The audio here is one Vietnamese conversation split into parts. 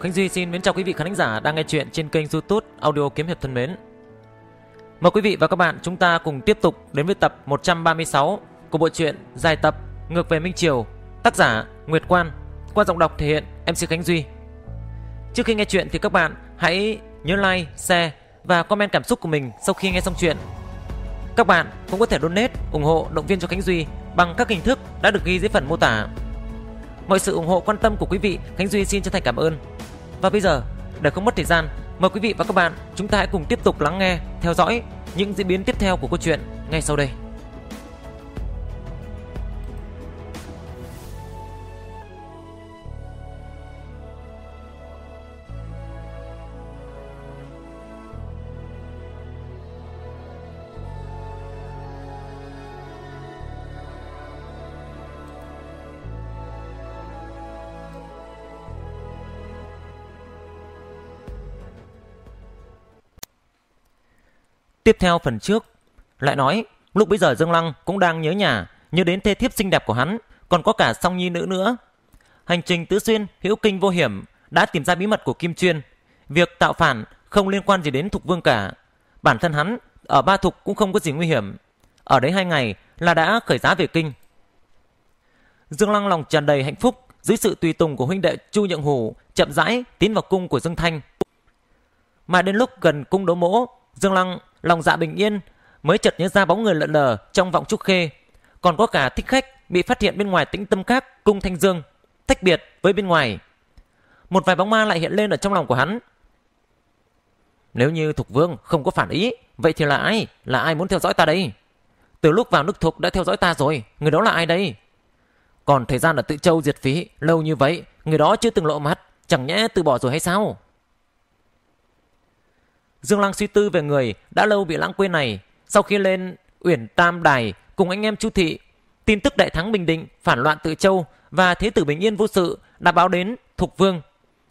Khánh Duy xin mến chào quý vị khán giả đang nghe chuyện trên kênh YouTube Audio Kiếm hiệp thân mến. Mời quý vị và các bạn chúng ta cùng tiếp tục đến với tập 136 của bộ truyện dài tập Ngược về Minh Triều, tác giả Nguyệt Quan, qua giọng đọc thể hiện MC Khánh Duy. Trước khi nghe chuyện thì các bạn hãy nhớ like, share và comment cảm xúc của mình sau khi nghe xong chuyện. Các bạn cũng có thể donate ủng hộ động viên cho Khánh Duy bằng các hình thức đã được ghi dưới phần mô tả. Mọi sự ủng hộ quan tâm của quý vị, Khánh Duy xin chân thành cảm ơn. Và bây giờ, để không mất thời gian, mời quý vị và các bạn chúng ta hãy cùng tiếp tục lắng nghe, theo dõi những diễn biến tiếp theo của câu chuyện ngay sau đây. Tiếp theo phần trước, lại nói, lúc bây giờ Dương Lăng cũng đang nhớ nhà, nhớ đến thê thiếp xinh đẹp của hắn, còn có cả song nhi nữ nữa. Hành trình tứ xuyên, hữu kinh vô hiểm, đã tìm ra bí mật của Kim Chuyên. Việc tạo phản không liên quan gì đến Thục Vương cả. Bản thân hắn ở Ba Thục cũng không có gì nguy hiểm. Ở đấy hai ngày là đã khởi giá về kinh. Dương Lăng lòng tràn đầy hạnh phúc dưới sự tùy tùng của huynh đệ Chu Nhượng Hủ chậm rãi tiến vào cung của Dương Thanh. Mà đến lúc gần cung đấu mỗ, Dương Lăng lòng dạ bình yên mới chợt nhớ ra bóng người lợn lờ trong vọng trúc khê còn có cả thích khách bị phát hiện bên ngoài tĩnh tâm các cung thanh dương tách biệt với bên ngoài một vài bóng ma lại hiện lên ở trong lòng của hắn nếu như thục vương không có phản ý vậy thì là ai là ai muốn theo dõi ta đây từ lúc vào nước thục đã theo dõi ta rồi người đó là ai đây còn thời gian ở tự châu diệt phí lâu như vậy người đó chưa từng lộ mặt chẳng nhẽ từ bỏ rồi hay sao Dương Lăng suy tư về người đã lâu bị lãng quên này. Sau khi lên Uyển Tam Đài cùng anh em Chu Thị, tin tức đại thắng Bình Định, phản loạn Tự Châu và Thế tử Bình Yên vô sự đã báo đến Thục Vương.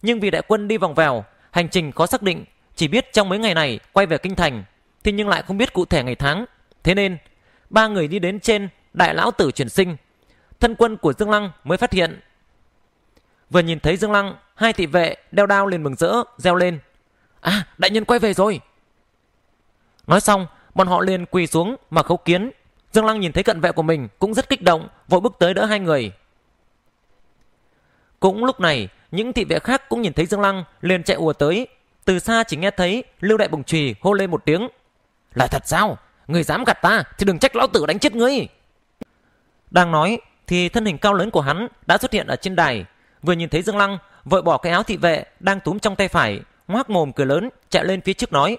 Nhưng vì đại quân đi vòng vèo, hành trình khó xác định, chỉ biết trong mấy ngày này quay về kinh thành, thì nhưng lại không biết cụ thể ngày tháng. Thế nên, ba người đi đến trên đại lão tử chuyển sinh. Thân quân của Dương Lăng mới phát hiện. Vừa nhìn thấy Dương Lăng, hai thị vệ đeo đao liền mừng rỡ, reo lên. À, đại nhân quay về rồi. Nói xong, bọn họ liền quỳ xuống mà khấu kiến. Dương Lăng nhìn thấy cận vệ của mình cũng rất kích động, vội bước tới đỡ hai người. Cũng lúc này, những thị vệ khác cũng nhìn thấy Dương Lăng liền chạy ùa tới. Từ xa chỉ nghe thấy Lưu Đại Bồng Trì hô lên một tiếng. Là thật sao? Người dám gạt ta thì đừng trách lão tử đánh chết ngươi. Đang nói thì thân hình cao lớn của hắn đã xuất hiện ở trên đài. Vừa nhìn thấy Dương Lăng, vội bỏ cái áo thị vệ đang túm trong tay phải, ngoác mồm cười lớn chạy lên phía trước nói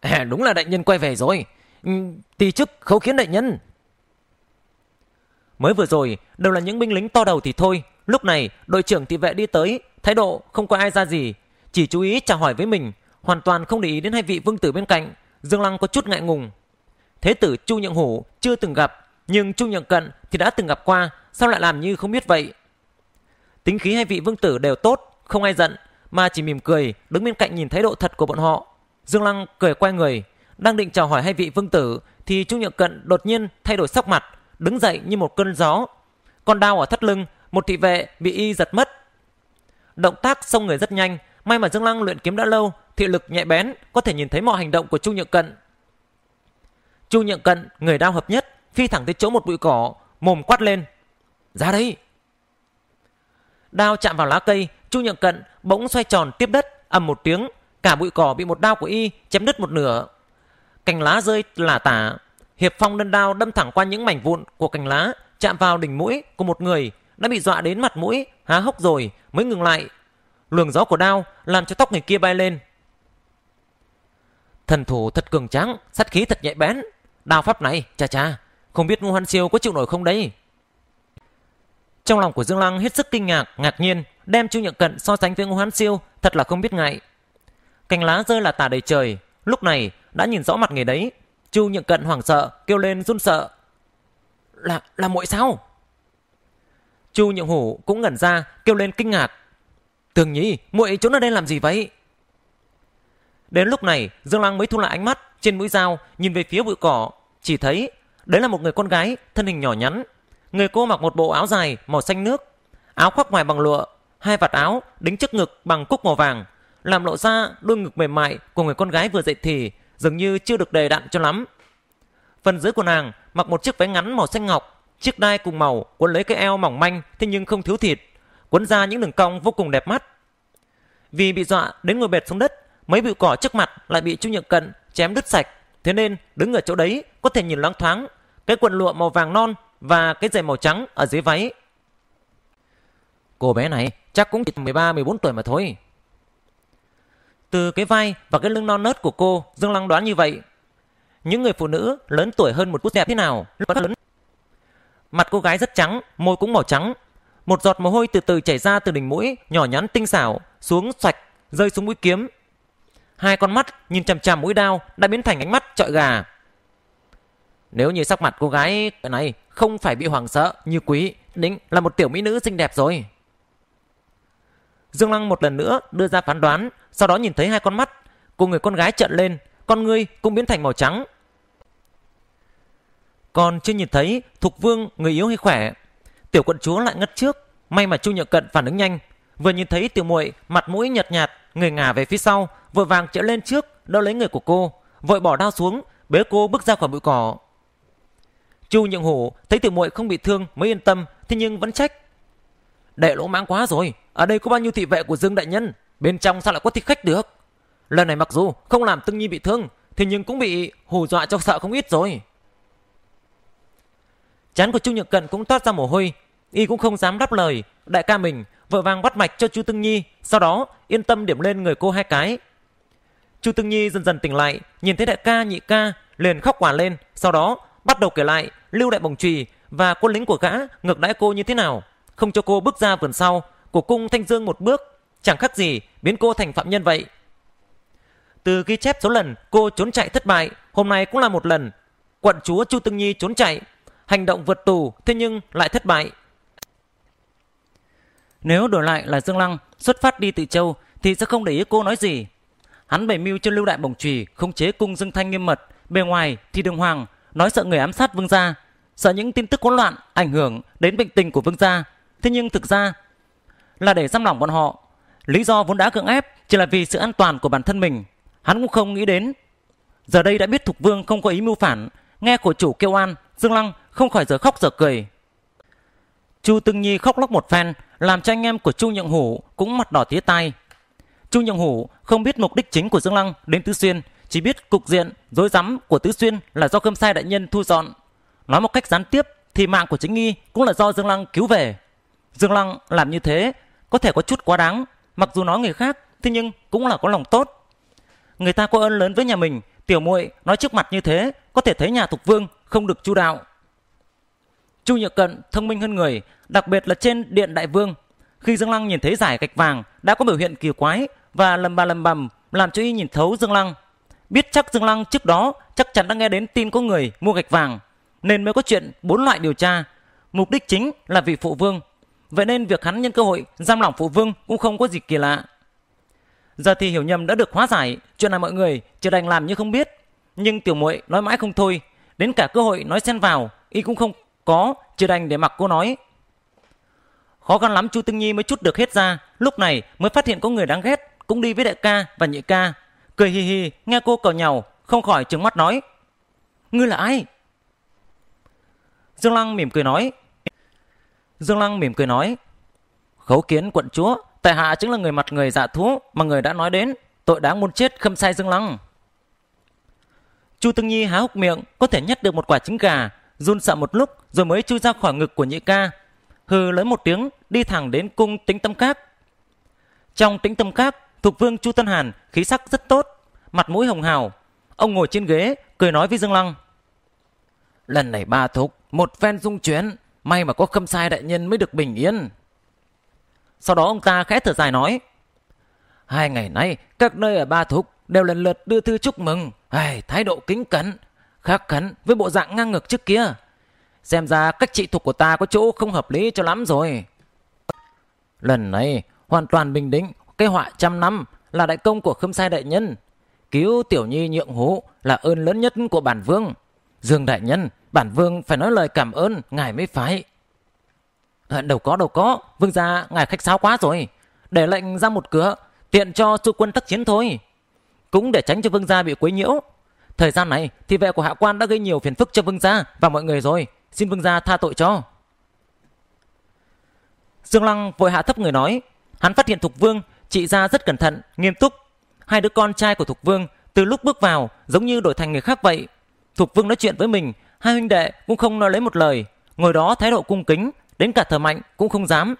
à, đúng là đại nhân quay về rồi ừ, thì chức khấu khiến đại nhân mới vừa rồi đều là những binh lính to đầu thì thôi lúc này đội trưởng thị vệ đi tới thái độ không có ai ra gì chỉ chú ý chào hỏi với mình hoàn toàn không để ý đến hai vị vương tử bên cạnh dương lăng có chút ngại ngùng thế tử chu nhượng hủ chưa từng gặp nhưng chu nhượng cận thì đã từng gặp qua sao lại làm như không biết vậy tính khí hai vị vương tử đều tốt không ai giận mà chỉ mỉm cười đứng bên cạnh nhìn thái độ thật của bọn họ. Dương Lăng cười quay người, đang định chào hỏi hai vị vương tử thì Chu nhượng Cận đột nhiên thay đổi sắc mặt, đứng dậy như một cơn gió. Con đao ở thắt lưng, một thị vệ bị y giật mất. Động tác xông người rất nhanh, may mà Dương Lăng luyện kiếm đã lâu, thị lực nhạy bén, có thể nhìn thấy mọi hành động của Chu nhượng Cận. Chu nhượng Cận, người đao hợp nhất, phi thẳng tới chỗ một bụi cỏ, mồm quát lên. Ra đây! Đao chạm vào lá cây, Chu Nhượng Cận bỗng xoay tròn tiếp đất, ầm một tiếng, cả bụi cỏ bị một đao của y chém đứt một nửa. Cành lá rơi là tả, Hiệp Phong đơn đao đâm thẳng qua những mảnh vụn của cành lá, chạm vào đỉnh mũi của một người đã bị dọa đến mặt mũi há hốc rồi mới ngừng lại. Luồng gió của đao làm cho tóc người kia bay lên. Thần thủ thật cường tráng, sát khí thật nhạy bén. Đao pháp này, cha cha, không biết Ngô Hoan Siêu có chịu nổi không đấy. Trong lòng của Dương Lăng hết sức kinh ngạc, ngạc nhiên đem Chu Nhượng Cận so sánh với Ngô Hán Siêu thật là không biết ngại. Cành lá rơi là tả đầy trời, lúc này đã nhìn rõ mặt người đấy. Chu Nhượng Cận hoảng sợ, kêu lên run sợ. Là, là muội sao? Chu Nhượng Hủ cũng ngẩn ra, kêu lên kinh ngạc. Tường Nhi, muội trốn ở đây làm gì vậy? Đến lúc này, Dương Lăng mới thu lại ánh mắt trên mũi dao, nhìn về phía bụi cỏ, chỉ thấy đấy là một người con gái, thân hình nhỏ nhắn. Người cô mặc một bộ áo dài màu xanh nước, áo khoác ngoài bằng lụa, hai vạt áo đính trước ngực bằng cúc màu vàng, làm lộ ra đôi ngực mềm mại của người con gái vừa dậy thì dường như chưa được đầy đặn cho lắm. Phần dưới của nàng mặc một chiếc váy ngắn màu xanh ngọc, chiếc đai cùng màu quấn lấy cái eo mỏng manh thế nhưng không thiếu thịt, quấn ra những đường cong vô cùng đẹp mắt. Vì bị dọa đến ngồi bệt xuống đất, mấy bụi cỏ trước mặt lại bị Chu Nhượng Cận chém đứt sạch, thế nên đứng ở chỗ đấy có thể nhìn loáng thoáng cái quần lụa màu vàng non và cái giày màu trắng ở dưới váy. Cô bé này Chắc cũng chỉ 13-14 tuổi mà thôi. Từ cái vai và cái lưng non nớt của cô, Dương Lăng đoán như vậy. Những người phụ nữ lớn tuổi hơn một chút đẹp thế nào vẫn lớn. Mặt cô gái rất trắng, môi cũng màu trắng. Một giọt mồ hôi từ từ chảy ra từ đỉnh mũi, nhỏ nhắn tinh xảo, xuống xoạch, rơi xuống mũi kiếm. Hai con mắt nhìn chằm chằm mũi đao đã biến thành ánh mắt trọi gà. Nếu như sắc mặt cô gái này không phải bị hoảng sợ như quý, định là một tiểu mỹ nữ xinh đẹp rồi. Dương Lăng một lần nữa đưa ra phán đoán, sau đó nhìn thấy hai con mắt của người con gái trợn lên, con ngươi cũng biến thành màu trắng. Còn chưa nhìn thấy Thục Vương người yếu hay khỏe, tiểu quận chúa lại ngất trước, may mà Chu Nhược Cận phản ứng nhanh, vừa nhìn thấy tiểu muội mặt mũi nhợt nhạt, người ngả về phía sau, vội vàng chạy lên trước đỡ lấy người của cô, vội bỏ đao xuống, bế cô bước ra khỏi bụi cỏ. Chu Nhượng Hổ thấy tiểu muội không bị thương mới yên tâm, thế nhưng vẫn trách Đệ lỗ mãng quá rồi, ở đây có bao nhiêu thị vệ của Dương Đại Nhân, bên trong sao lại có thích khách được? Lần này mặc dù không làm Tương Nhi bị thương, thì nhưng cũng bị hù dọa cho sợ không ít rồi. Chán của Chu Nhược Cận cũng toát ra mồ hôi, y cũng không dám đáp lời, đại ca mình vội vàng bắt mạch cho Chu Tương Nhi, sau đó yên tâm điểm lên người cô hai cái. Chu Tương Nhi dần dần tỉnh lại, nhìn thấy đại ca nhị ca liền khóc quả lên, sau đó bắt đầu kể lại lưu đại bồng trì và quân lính của gã ngược đãi cô như thế nào không cho cô bước ra vườn sau của cung Thanh Dương một bước, chẳng khác gì biến cô thành phạm nhân vậy. Từ ghi chép số lần cô trốn chạy thất bại, hôm nay cũng là một lần. Quận chúa Chu Tương Nhi trốn chạy, hành động vượt tù thế nhưng lại thất bại. Nếu đổi lại là Dương Lăng xuất phát đi từ châu thì sẽ không để ý cô nói gì. Hắn bày mưu cho lưu đại bổng trùy khống chế cung Dương Thanh nghiêm mật, bề ngoài thì đường hoàng nói sợ người ám sát vương gia, sợ những tin tức hỗn loạn ảnh hưởng đến bệnh tình của vương gia Thế nhưng thực ra là để giam lỏng bọn họ. Lý do vốn đã cưỡng ép chỉ là vì sự an toàn của bản thân mình. Hắn cũng không nghĩ đến. Giờ đây đã biết Thục Vương không có ý mưu phản. Nghe của chủ kêu an, Dương Lăng không khỏi giờ khóc giờ cười. Chu tưng Nhi khóc lóc một phen, làm cho anh em của Chu Nhượng Hủ cũng mặt đỏ tía tai. Chu Nhượng Hủ không biết mục đích chính của Dương Lăng đến Tứ Xuyên, chỉ biết cục diện rối rắm của Tứ Xuyên là do cơm Sai đại nhân thu dọn. Nói một cách gián tiếp thì mạng của Chính Nghi cũng là do Dương Lăng cứu về. Dương Lăng làm như thế có thể có chút quá đáng, mặc dù nói người khác, thế nhưng cũng là có lòng tốt. Người ta có ơn lớn với nhà mình, tiểu muội nói trước mặt như thế, có thể thấy nhà Thục Vương không được chu đạo. Chu Nhược Cận thông minh hơn người, đặc biệt là trên điện đại vương. Khi Dương Lăng nhìn thấy giải gạch vàng đã có biểu hiện kỳ quái và lầm ba lầm bầm làm cho y nhìn thấu Dương Lăng. Biết chắc Dương Lăng trước đó chắc chắn đã nghe đến tin có người mua gạch vàng nên mới có chuyện bốn loại điều tra. Mục đích chính là vị phụ vương Vậy nên việc hắn nhân cơ hội giam lỏng phụ vương cũng không có gì kỳ lạ. Giờ thì hiểu nhầm đã được hóa giải, chuyện này mọi người chưa đành làm như không biết. Nhưng tiểu muội nói mãi không thôi, đến cả cơ hội nói xen vào, y cũng không có, chưa đành để mặc cô nói. Khó khăn lắm Chu Tinh Nhi mới chút được hết ra, lúc này mới phát hiện có người đáng ghét, cũng đi với đại ca và nhị ca. Cười hì hì, nghe cô cầu nhau không khỏi trừng mắt nói. Ngươi là ai? Dương Lăng mỉm cười nói, Dương Lăng mỉm cười nói. Khấu kiến quận chúa, tại hạ chính là người mặt người dạ thú mà người đã nói đến. Tội đáng muốn chết khâm sai Dương Lăng. Chu Tương Nhi há hốc miệng, có thể nhất được một quả trứng gà, run sợ một lúc rồi mới chui ra khỏi ngực của nhị ca. Hừ lớn một tiếng, đi thẳng đến cung tính tâm các. Trong tính tâm các, thuộc vương Chu Tân Hàn khí sắc rất tốt, mặt mũi hồng hào. Ông ngồi trên ghế, cười nói với Dương Lăng. Lần này ba thúc, một phen dung chuyến, May mà có khâm sai đại nhân mới được bình yên. Sau đó ông ta khẽ thở dài nói. Hai ngày nay, các nơi ở Ba Thúc đều lần lượt đưa thư chúc mừng. Ai, thái độ kính cẩn, khác khắn với bộ dạng ngang ngược trước kia. Xem ra cách trị thuộc của ta có chỗ không hợp lý cho lắm rồi. Lần này, hoàn toàn bình định, cái họa trăm năm là đại công của khâm sai đại nhân. Cứu tiểu nhi nhượng hú là ơn lớn nhất của bản vương. Dương đại nhân, bản vương phải nói lời cảm ơn ngài mới phải. À, ờ, đâu có đâu có, vương gia ngài khách sáo quá rồi. Để lệnh ra một cửa, tiện cho trụ quân tác chiến thôi. Cũng để tránh cho vương gia bị quấy nhiễu. Thời gian này, thì vệ của hạ quan đã gây nhiều phiền phức cho vương gia và mọi người rồi. Xin vương gia tha tội cho. Dương Lăng vội hạ thấp người nói. Hắn phát hiện Thục Vương trị gia rất cẩn thận, nghiêm túc. Hai đứa con trai của Thục Vương từ lúc bước vào giống như đổi thành người khác vậy Thục Vương nói chuyện với mình, hai huynh đệ cũng không nói lấy một lời, ngồi đó thái độ cung kính, đến cả thờ mạnh cũng không dám.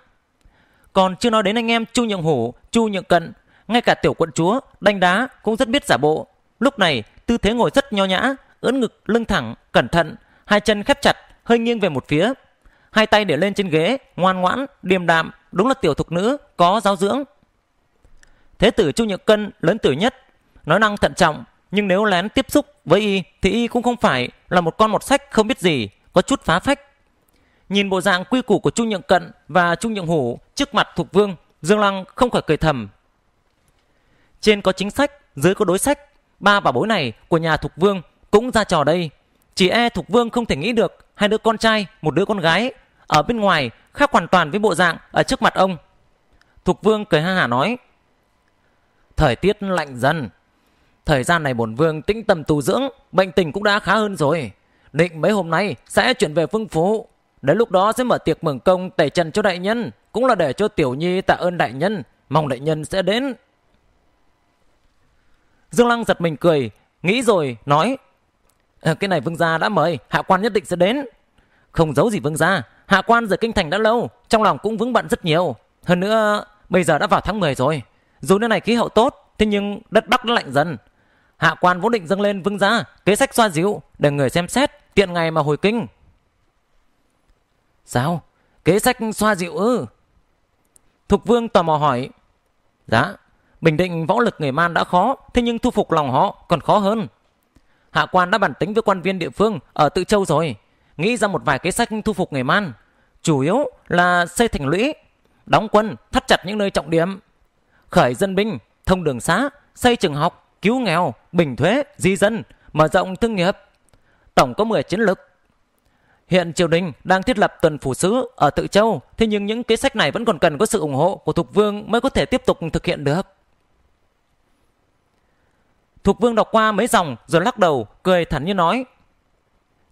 Còn chưa nói đến anh em Chu Nhượng Hủ, Chu Nhượng Cận, ngay cả tiểu quận chúa, đánh đá cũng rất biết giả bộ. Lúc này, tư thế ngồi rất nho nhã, ưỡn ngực, lưng thẳng, cẩn thận, hai chân khép chặt, hơi nghiêng về một phía. Hai tay để lên trên ghế, ngoan ngoãn, điềm đạm, đúng là tiểu thục nữ, có giáo dưỡng. Thế tử Chu Nhượng Cân, lớn tử nhất, nói năng thận trọng, nhưng nếu lén tiếp xúc với y thì y cũng không phải là một con một sách không biết gì, có chút phá phách. Nhìn bộ dạng quy củ của Trung Nhượng Cận và Trung Nhượng Hủ trước mặt Thục Vương, Dương Lăng không khỏi cười thầm. Trên có chính sách, dưới có đối sách, ba bảo bối này của nhà Thục Vương cũng ra trò đây. Chỉ e Thục Vương không thể nghĩ được hai đứa con trai, một đứa con gái ở bên ngoài khác hoàn toàn với bộ dạng ở trước mặt ông. Thục Vương cười ha hả nói: "Thời tiết lạnh dần, Thời gian này bổn vương tĩnh tâm tu dưỡng, bệnh tình cũng đã khá hơn rồi. Định mấy hôm nay sẽ chuyển về phương phủ. Đến lúc đó sẽ mở tiệc mừng công tẩy trần cho đại nhân, cũng là để cho tiểu nhi tạ ơn đại nhân, mong đại nhân sẽ đến. Dương Lăng giật mình cười, nghĩ rồi nói: ờ, "Cái này vương gia đã mời, hạ quan nhất định sẽ đến." Không giấu gì vương gia, hạ quan rời kinh thành đã lâu, trong lòng cũng vững bận rất nhiều. Hơn nữa, bây giờ đã vào tháng 10 rồi. Dù nơi này khí hậu tốt, thế nhưng đất Bắc đã lạnh dần, hạ quan vốn định dâng lên vương gia kế sách xoa dịu để người xem xét tiện ngày mà hồi kinh sao kế sách xoa dịu ư thục vương tò mò hỏi dạ bình định võ lực người man đã khó thế nhưng thu phục lòng họ còn khó hơn hạ quan đã bản tính với quan viên địa phương ở tự châu rồi nghĩ ra một vài kế sách thu phục người man chủ yếu là xây thành lũy đóng quân thắt chặt những nơi trọng điểm khởi dân binh thông đường xá xây trường học cứu nghèo, bình thuế, di dân, mở rộng thương nghiệp. Tổng có 10 chiến lược. Hiện triều đình đang thiết lập tuần phủ sứ ở Tự Châu, thế nhưng những kế sách này vẫn còn cần có sự ủng hộ của Thục Vương mới có thể tiếp tục thực hiện được. Thục Vương đọc qua mấy dòng rồi lắc đầu, cười thẳng như nói.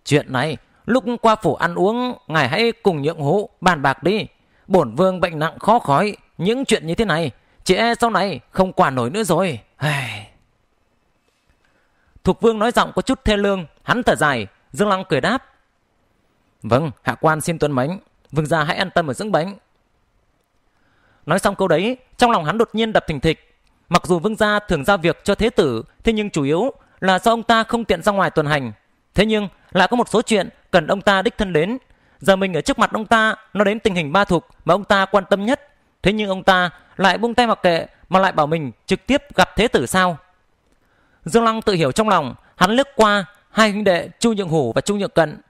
Chuyện này, lúc qua phủ ăn uống, ngài hãy cùng nhượng hũ, bàn bạc đi. Bổn Vương bệnh nặng khó khói, những chuyện như thế này, chị e sau này không quản nổi nữa rồi. Hài... Thục vương nói giọng có chút thê lương, hắn thở dài, Dương lăng cười đáp. Vâng, hạ quan xin tuân mệnh, vương gia hãy an tâm ở dưỡng bánh." Nói xong câu đấy, trong lòng hắn đột nhiên đập thình thịch. Mặc dù vương gia thường giao việc cho thế tử, thế nhưng chủ yếu là do ông ta không tiện ra ngoài tuần hành. Thế nhưng là có một số chuyện cần ông ta đích thân đến. Giờ mình ở trước mặt ông ta, nó đến tình hình ba thuộc mà ông ta quan tâm nhất. Thế nhưng ông ta lại buông tay mặc kệ mà lại bảo mình trực tiếp gặp thế tử sao? Dương Lăng tự hiểu trong lòng, hắn lướt qua hai huynh đệ Chu Nhượng Hủ và Chu Nhượng Cận.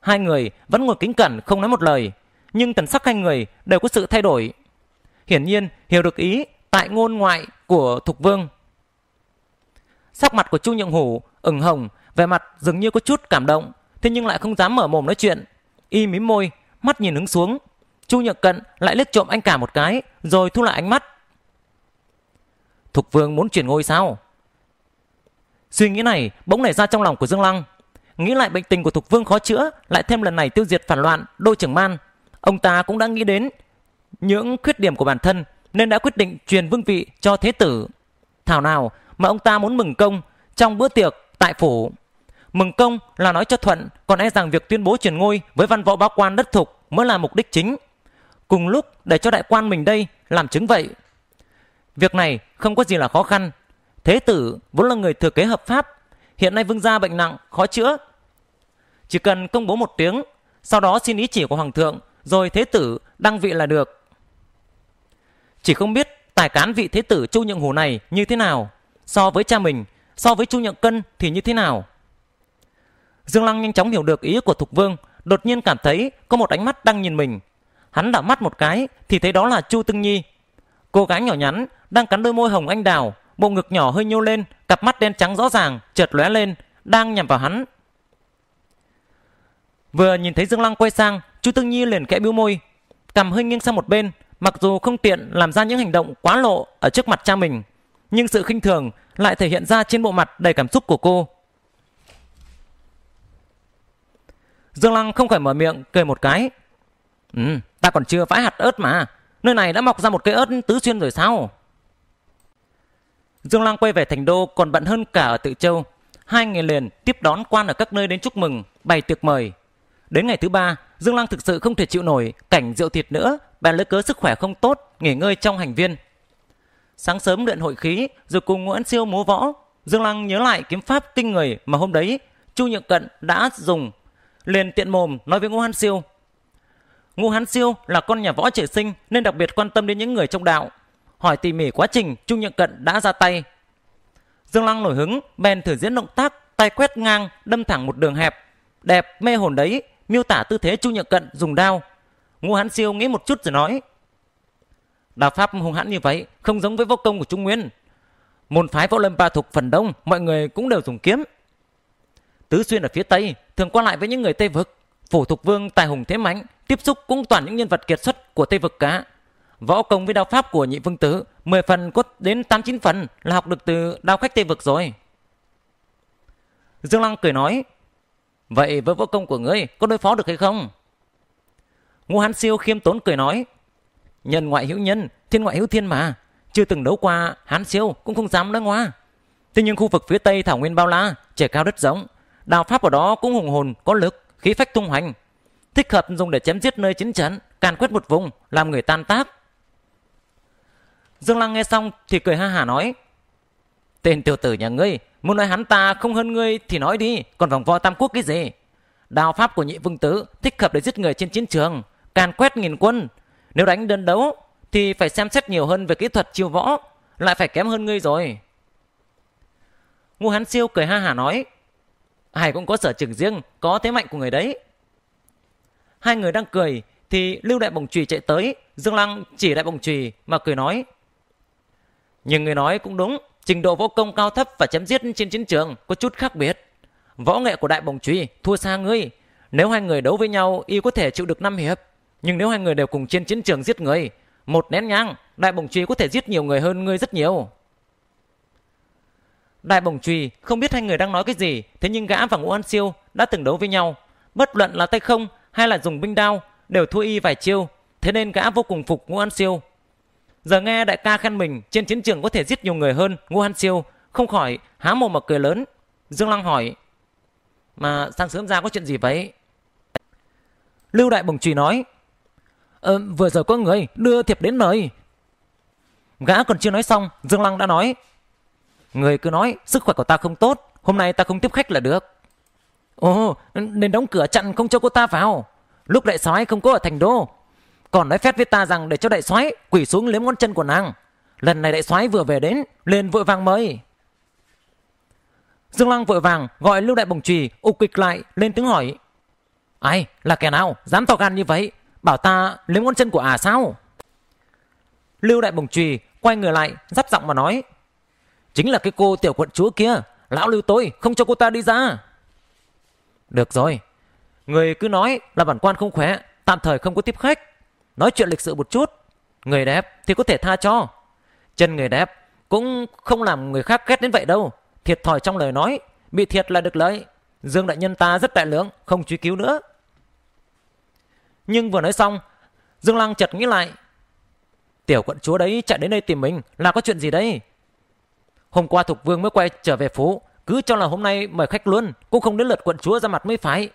Hai người vẫn ngồi kính cẩn không nói một lời, nhưng thần sắc hai người đều có sự thay đổi. Hiển nhiên hiểu được ý tại ngôn ngoại của Thục Vương. Sắc mặt của Chu Nhượng Hủ ửng hồng, vẻ mặt dường như có chút cảm động, thế nhưng lại không dám mở mồm nói chuyện. Y mím môi, mắt nhìn hướng xuống. Chu Nhượng Cận lại liếc trộm anh cả một cái, rồi thu lại ánh mắt. Thục Vương muốn chuyển ngôi sao? Suy nghĩ này bỗng nảy ra trong lòng của Dương Lăng. Nghĩ lại bệnh tình của Thục Vương khó chữa, lại thêm lần này tiêu diệt phản loạn, đô trưởng man. Ông ta cũng đã nghĩ đến những khuyết điểm của bản thân nên đã quyết định truyền vương vị cho thế tử. Thảo nào mà ông ta muốn mừng công trong bữa tiệc tại phủ. Mừng công là nói cho Thuận, còn e rằng việc tuyên bố truyền ngôi với văn võ báo quan đất thục mới là mục đích chính. Cùng lúc để cho đại quan mình đây làm chứng vậy. Việc này không có gì là khó khăn Thế tử vốn là người thừa kế hợp pháp, hiện nay vương gia bệnh nặng, khó chữa. Chỉ cần công bố một tiếng, sau đó xin ý chỉ của hoàng thượng, rồi thế tử đăng vị là được. Chỉ không biết tài cán vị thế tử Chu Nhượng Hồ này như thế nào, so với cha mình, so với Chu Nhượng Cân thì như thế nào. Dương Lăng nhanh chóng hiểu được ý của Thục Vương, đột nhiên cảm thấy có một ánh mắt đang nhìn mình. Hắn đảo mắt một cái thì thấy đó là Chu Tưng Nhi. Cô gái nhỏ nhắn đang cắn đôi môi hồng anh đào, bộ ngực nhỏ hơi nhô lên, cặp mắt đen trắng rõ ràng, chợt lóe lên, đang nhằm vào hắn. Vừa nhìn thấy Dương Lăng quay sang, Chu Tương Nhi liền kẽ bĩu môi, cầm hơi nghiêng sang một bên, mặc dù không tiện làm ra những hành động quá lộ ở trước mặt cha mình, nhưng sự khinh thường lại thể hiện ra trên bộ mặt đầy cảm xúc của cô. Dương Lăng không khỏi mở miệng cười một cái. Ừ, ta còn chưa vãi hạt ớt mà. Nơi này đã mọc ra một cây ớt tứ xuyên rồi sao? Dương Lang quay về thành đô còn bận hơn cả ở Tự Châu. Hai ngày liền tiếp đón quan ở các nơi đến chúc mừng, bày tiệc mời. Đến ngày thứ ba, Dương Lang thực sự không thể chịu nổi cảnh rượu thịt nữa, bèn lấy cớ sức khỏe không tốt, nghỉ ngơi trong hành viên. Sáng sớm luyện hội khí, rồi cùng Nguyễn Siêu múa võ. Dương Lang nhớ lại kiếm pháp kinh người mà hôm đấy Chu Nhượng Cận đã dùng, liền tiện mồm nói với Ngô Hán Siêu. Ngô Hán Siêu là con nhà võ trẻ sinh nên đặc biệt quan tâm đến những người trong đạo, hỏi tỉ mỉ quá trình Trung Nhượng Cận đã ra tay. Dương Lăng nổi hứng, bèn thử diễn động tác tay quét ngang, đâm thẳng một đường hẹp, đẹp mê hồn đấy, miêu tả tư thế Trung Nhượng Cận dùng đao. Ngô Hán Siêu nghĩ một chút rồi nói: "Đao pháp hung hãn như vậy, không giống với võ công của Trung Nguyên. Môn phái võ lâm ba thuộc phần đông, mọi người cũng đều dùng kiếm. Tứ xuyên ở phía tây, thường qua lại với những người Tây vực, phủ thuộc vương tài hùng thế mạnh, tiếp xúc cũng toàn những nhân vật kiệt xuất của Tây vực cả." Võ công với đao pháp của nhị vương tử 10 phần có đến 89 phần là học được từ đao khách Tây Vực rồi. Dương Lăng cười nói Vậy với võ công của ngươi có đối phó được hay không? Ngô Hán Siêu khiêm tốn cười nói Nhân ngoại hữu nhân, thiên ngoại hữu thiên mà Chưa từng đấu qua Hán Siêu cũng không dám nói ngoa Thế nhưng khu vực phía Tây Thảo Nguyên bao la Trẻ cao đất rộng Đào pháp ở đó cũng hùng hồn, có lực, khí phách tung hoành Thích hợp dùng để chém giết nơi chiến trận Càn quét một vùng, làm người tan tác Dương Lăng nghe xong thì cười ha hả nói. Tên tiểu tử nhà ngươi, muốn nói hắn ta không hơn ngươi thì nói đi, còn vòng vo tam quốc cái gì? Đào pháp của nhị vương tứ thích hợp để giết người trên chiến trường, càn quét nghìn quân. Nếu đánh đơn đấu thì phải xem xét nhiều hơn về kỹ thuật chiêu võ, lại phải kém hơn ngươi rồi. Ngô Hán Siêu cười ha hả nói. "Hải cũng có sở trường riêng, có thế mạnh của người đấy. Hai người đang cười thì Lưu Đại Bồng Trùy chạy tới, Dương Lăng chỉ Đại Bồng Trùy mà cười nói nhưng người nói cũng đúng trình độ võ công cao thấp và chém giết trên chiến trường có chút khác biệt võ nghệ của đại bồng truy thua xa ngươi nếu hai người đấu với nhau y có thể chịu được năm hiệp nhưng nếu hai người đều cùng trên chiến trường giết người một nén nhang đại bồng truy có thể giết nhiều người hơn ngươi rất nhiều đại bồng truy không biết hai người đang nói cái gì thế nhưng gã và ngũ an siêu đã từng đấu với nhau bất luận là tay không hay là dùng binh đao đều thua y vài chiêu thế nên gã vô cùng phục ngũ an siêu Giờ nghe đại ca khen mình trên chiến trường có thể giết nhiều người hơn Ngô Hán Siêu, không khỏi há mồm mà cười lớn. Dương Lăng hỏi, mà sáng sớm ra có chuyện gì vậy? Lưu Đại Bồng Trùy nói, ờ, vừa rồi có người đưa thiệp đến mời. Gã còn chưa nói xong, Dương Lăng đã nói, người cứ nói sức khỏe của ta không tốt, hôm nay ta không tiếp khách là được. Ồ, nên đóng cửa chặn không cho cô ta vào. Lúc đại soái không có ở thành đô, còn nói phép với ta rằng để cho đại soái quỳ xuống liếm ngón chân của nàng lần này đại soái vừa về đến liền vội vàng mời dương lăng vội vàng gọi lưu đại bồng trì u kịch lại lên tiếng hỏi ai là kẻ nào dám to gan như vậy bảo ta liếm ngón chân của à sao lưu đại bồng trì quay người lại giáp giọng mà nói chính là cái cô tiểu quận chúa kia lão lưu tôi không cho cô ta đi ra được rồi người cứ nói là bản quan không khỏe tạm thời không có tiếp khách nói chuyện lịch sự một chút người đẹp thì có thể tha cho chân người đẹp cũng không làm người khác ghét đến vậy đâu thiệt thòi trong lời nói bị thiệt là được lợi dương đại nhân ta rất đại lượng không truy cứu nữa nhưng vừa nói xong dương lăng chợt nghĩ lại tiểu quận chúa đấy chạy đến đây tìm mình là có chuyện gì đấy hôm qua thục vương mới quay trở về phố cứ cho là hôm nay mời khách luôn cũng không đến lượt quận chúa ra mặt mới phải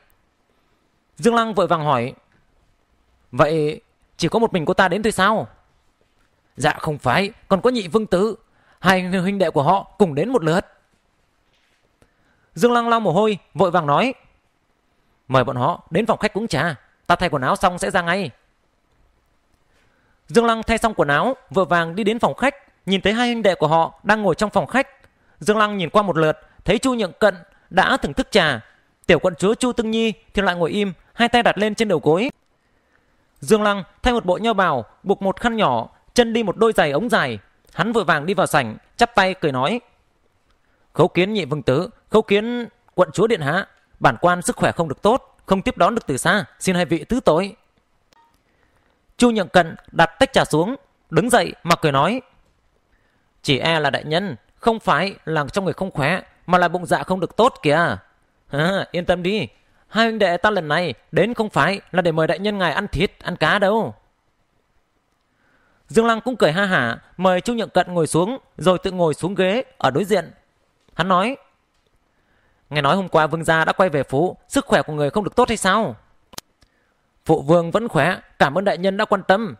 dương lăng vội vàng hỏi vậy chỉ có một mình cô ta đến thôi sao Dạ không phải Còn có nhị vương tử Hai huynh đệ của họ cùng đến một lượt Dương Lăng lau mồ hôi Vội vàng nói Mời bọn họ đến phòng khách uống trà Ta thay quần áo xong sẽ ra ngay Dương Lăng thay xong quần áo Vội vàng đi đến phòng khách Nhìn thấy hai huynh đệ của họ đang ngồi trong phòng khách Dương Lăng nhìn qua một lượt Thấy Chu Nhượng Cận đã thưởng thức trà Tiểu quận chúa Chu Tương Nhi thì lại ngồi im Hai tay đặt lên trên đầu gối Dương Lăng thay một bộ nho bào, buộc một khăn nhỏ, chân đi một đôi giày ống dài. Hắn vội vàng đi vào sảnh, chắp tay cười nói. Khấu kiến nhị vương tứ, khấu kiến quận chúa điện hạ, bản quan sức khỏe không được tốt, không tiếp đón được từ xa, xin hai vị tứ tối. Chu Nhượng Cận đặt tách trà xuống, đứng dậy mà cười nói. Chỉ e là đại nhân, không phải là trong người không khỏe, mà là bụng dạ không được tốt kìa. À, yên tâm đi, hai huynh đệ ta lần này đến không phải là để mời đại nhân ngài ăn thịt, ăn cá đâu. Dương Lăng cũng cười ha hả, mời Chu Nhượng Cận ngồi xuống, rồi tự ngồi xuống ghế ở đối diện. Hắn nói, Nghe nói hôm qua vương gia đã quay về phủ, sức khỏe của người không được tốt hay sao? Phụ vương vẫn khỏe, cảm ơn đại nhân đã quan tâm.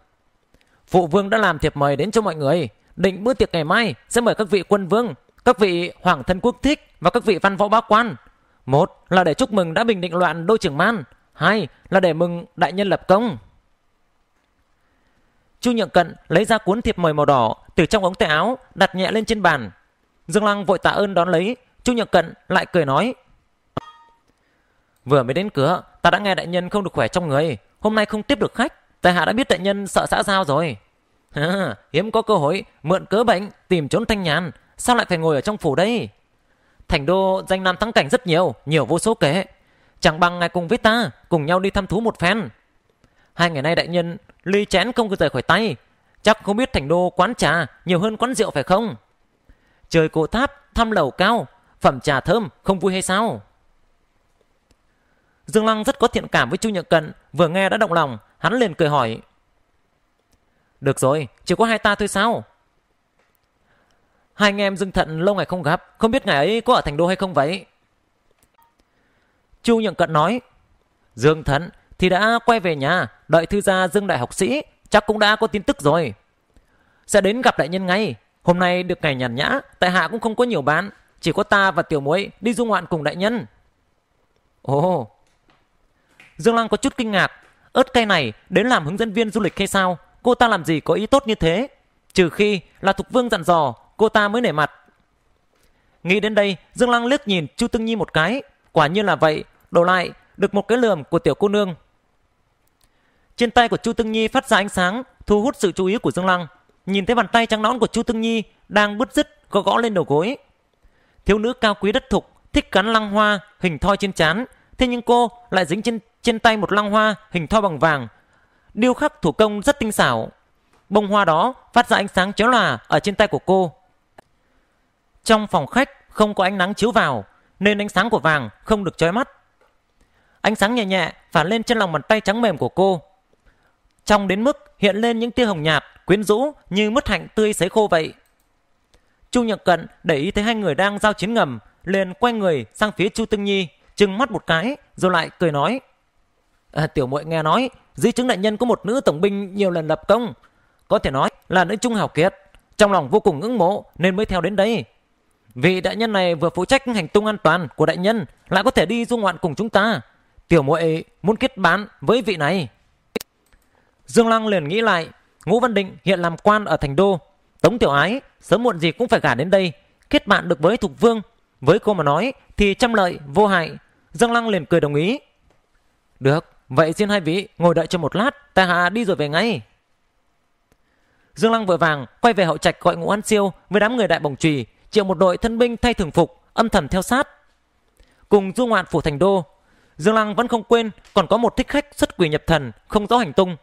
Phụ vương đã làm thiệp mời đến cho mọi người, định bữa tiệc ngày mai sẽ mời các vị quân vương, các vị hoàng thân quốc thích và các vị văn võ bá quan một là để chúc mừng đã bình định loạn đô trưởng man. Hai là để mừng đại nhân lập công. Chu Nhượng Cận lấy ra cuốn thiệp mời màu đỏ từ trong ống tay áo đặt nhẹ lên trên bàn. Dương Lăng vội tạ ơn đón lấy. Chu Nhượng Cận lại cười nói. Vừa mới đến cửa, ta đã nghe đại nhân không được khỏe trong người. Hôm nay không tiếp được khách. Tài hạ đã biết đại nhân sợ xã giao rồi. hiếm có cơ hội mượn cớ bệnh tìm trốn thanh nhàn sao lại phải ngồi ở trong phủ đây Thành đô danh nam thắng cảnh rất nhiều, nhiều vô số kể. Chẳng bằng ngài cùng với ta, cùng nhau đi thăm thú một phen. Hai ngày nay đại nhân, ly chén không cứ rời khỏi tay. Chắc không biết thành đô quán trà nhiều hơn quán rượu phải không? Trời cổ tháp, thăm lầu cao, phẩm trà thơm, không vui hay sao? Dương Lăng rất có thiện cảm với Chu Nhật Cận, vừa nghe đã động lòng, hắn liền cười hỏi. Được rồi, chỉ có hai ta thôi sao? Hai anh em Dương thận lâu ngày không gặp, không biết ngài ấy có ở thành đô hay không vậy? Chu nhượng cận nói, Dương Thận thì đã quay về nhà, đợi thư gia Dương Đại học sĩ, chắc cũng đã có tin tức rồi. Sẽ đến gặp đại nhân ngay, hôm nay được ngày nhàn nhã, tại hạ cũng không có nhiều bán, chỉ có ta và tiểu muội đi du ngoạn cùng đại nhân. Ồ, oh. Dương Lăng có chút kinh ngạc, ớt cây này đến làm hướng dẫn viên du lịch hay sao? Cô ta làm gì có ý tốt như thế? Trừ khi là Thục Vương dặn dò cô ta mới nể mặt. Nghĩ đến đây, Dương Lăng liếc nhìn Chu Tương Nhi một cái, quả nhiên là vậy, đổ lại được một cái lườm của tiểu cô nương. Trên tay của Chu Tương Nhi phát ra ánh sáng, thu hút sự chú ý của Dương Lăng. Nhìn thấy bàn tay trắng nõn của Chu Tương Nhi đang bứt rứt gõ gõ lên đầu gối. Thiếu nữ cao quý đất thục, thích cắn lăng hoa hình thoi trên trán, thế nhưng cô lại dính trên trên tay một lăng hoa hình thoi bằng vàng, điêu khắc thủ công rất tinh xảo. Bông hoa đó phát ra ánh sáng chói lòa ở trên tay của cô. Trong phòng khách không có ánh nắng chiếu vào nên ánh sáng của vàng không được chói mắt. Ánh sáng nhẹ nhẹ phản lên trên lòng bàn tay trắng mềm của cô. Trong đến mức hiện lên những tia hồng nhạt, quyến rũ như mứt hạnh tươi sấy khô vậy. Chu Nhật Cận để ý thấy hai người đang giao chiến ngầm, liền quay người sang phía Chu Tương Nhi, trừng mắt một cái rồi lại cười nói: à, "Tiểu muội nghe nói, dưới chứng đại nhân có một nữ tổng binh nhiều lần lập công, có thể nói là nữ trung hào kiệt, trong lòng vô cùng ngưỡng mộ nên mới theo đến đây." Vị đại nhân này vừa phụ trách hành tung an toàn của đại nhân lại có thể đi du ngoạn cùng chúng ta. Tiểu muội muốn kết bán với vị này. Dương Lăng liền nghĩ lại, Ngũ Văn Định hiện làm quan ở thành đô. Tống Tiểu Ái sớm muộn gì cũng phải gả đến đây, kết bạn được với Thục Vương. Với cô mà nói thì trăm lợi vô hại. Dương Lăng liền cười đồng ý. Được, vậy xin hai vị ngồi đợi cho một lát, ta hạ đi rồi về ngay. Dương Lăng vội vàng quay về hậu trạch gọi Ngũ An Siêu với đám người đại bồng trùy triệu một đội thân binh thay thường phục âm thầm theo sát cùng du ngoạn phủ thành đô dương lăng vẫn không quên còn có một thích khách xuất quỷ nhập thần không rõ hành tung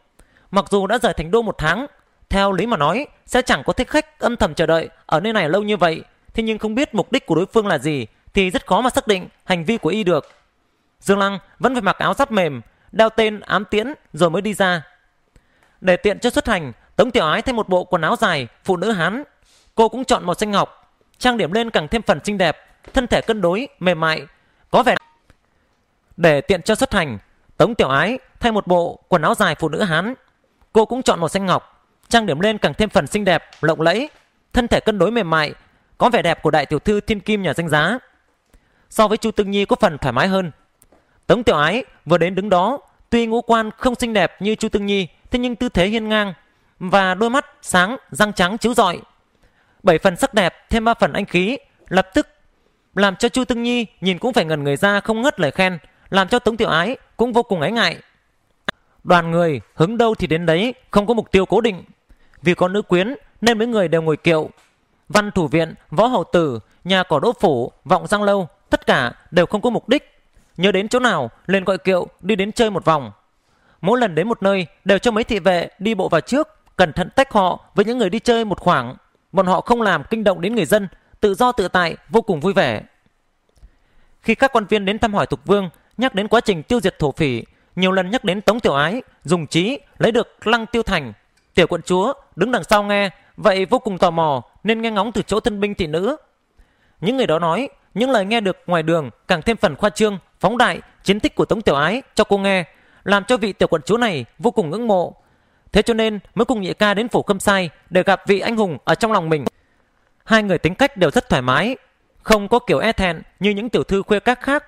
mặc dù đã rời thành đô một tháng theo lý mà nói sẽ chẳng có thích khách âm thầm chờ đợi ở nơi này lâu như vậy thế nhưng không biết mục đích của đối phương là gì thì rất khó mà xác định hành vi của y được dương lăng vẫn phải mặc áo giáp mềm đeo tên ám tiễn rồi mới đi ra để tiện cho xuất hành tống tiểu ái thay một bộ quần áo dài phụ nữ hán cô cũng chọn màu xanh ngọc trang điểm lên càng thêm phần xinh đẹp, thân thể cân đối, mềm mại, có vẻ... Để tiện cho xuất hành, Tống Tiểu Ái thay một bộ quần áo dài phụ nữ Hán. Cô cũng chọn màu xanh ngọc, trang điểm lên càng thêm phần xinh đẹp, lộng lẫy, thân thể cân đối mềm mại, có vẻ đẹp của đại tiểu thư thiên kim nhà danh giá. So với Chu Tương Nhi có phần thoải mái hơn. Tống Tiểu Ái vừa đến đứng đó, tuy ngũ quan không xinh đẹp như Chu Tương Nhi, thế nhưng tư thế hiên ngang và đôi mắt sáng, răng trắng chiếu rọi bảy phần sắc đẹp thêm ba phần anh khí lập tức làm cho chu tưng nhi nhìn cũng phải ngần người ra không ngớt lời khen làm cho tống tiểu ái cũng vô cùng ái ngại đoàn người hứng đâu thì đến đấy không có mục tiêu cố định vì có nữ quyến nên mấy người đều ngồi kiệu văn thủ viện võ hậu tử nhà cỏ đỗ phủ vọng giang lâu tất cả đều không có mục đích nhớ đến chỗ nào lên gọi kiệu đi đến chơi một vòng mỗi lần đến một nơi đều cho mấy thị vệ đi bộ vào trước cẩn thận tách họ với những người đi chơi một khoảng bọn họ không làm kinh động đến người dân, tự do tự tại, vô cùng vui vẻ. Khi các quan viên đến thăm hỏi Thục Vương, nhắc đến quá trình tiêu diệt thổ phỉ, nhiều lần nhắc đến Tống Tiểu Ái, dùng trí, lấy được Lăng Tiêu Thành. Tiểu quận chúa đứng đằng sau nghe, vậy vô cùng tò mò nên nghe ngóng từ chỗ thân binh thị nữ. Những người đó nói, những lời nghe được ngoài đường càng thêm phần khoa trương, phóng đại, chiến tích của Tống Tiểu Ái cho cô nghe, làm cho vị tiểu quận chúa này vô cùng ngưỡng mộ, Thế cho nên mới cùng nhị ca đến phủ Khâm Sai để gặp vị anh hùng ở trong lòng mình. Hai người tính cách đều rất thoải mái, không có kiểu e thẹn như những tiểu thư khuê các khác.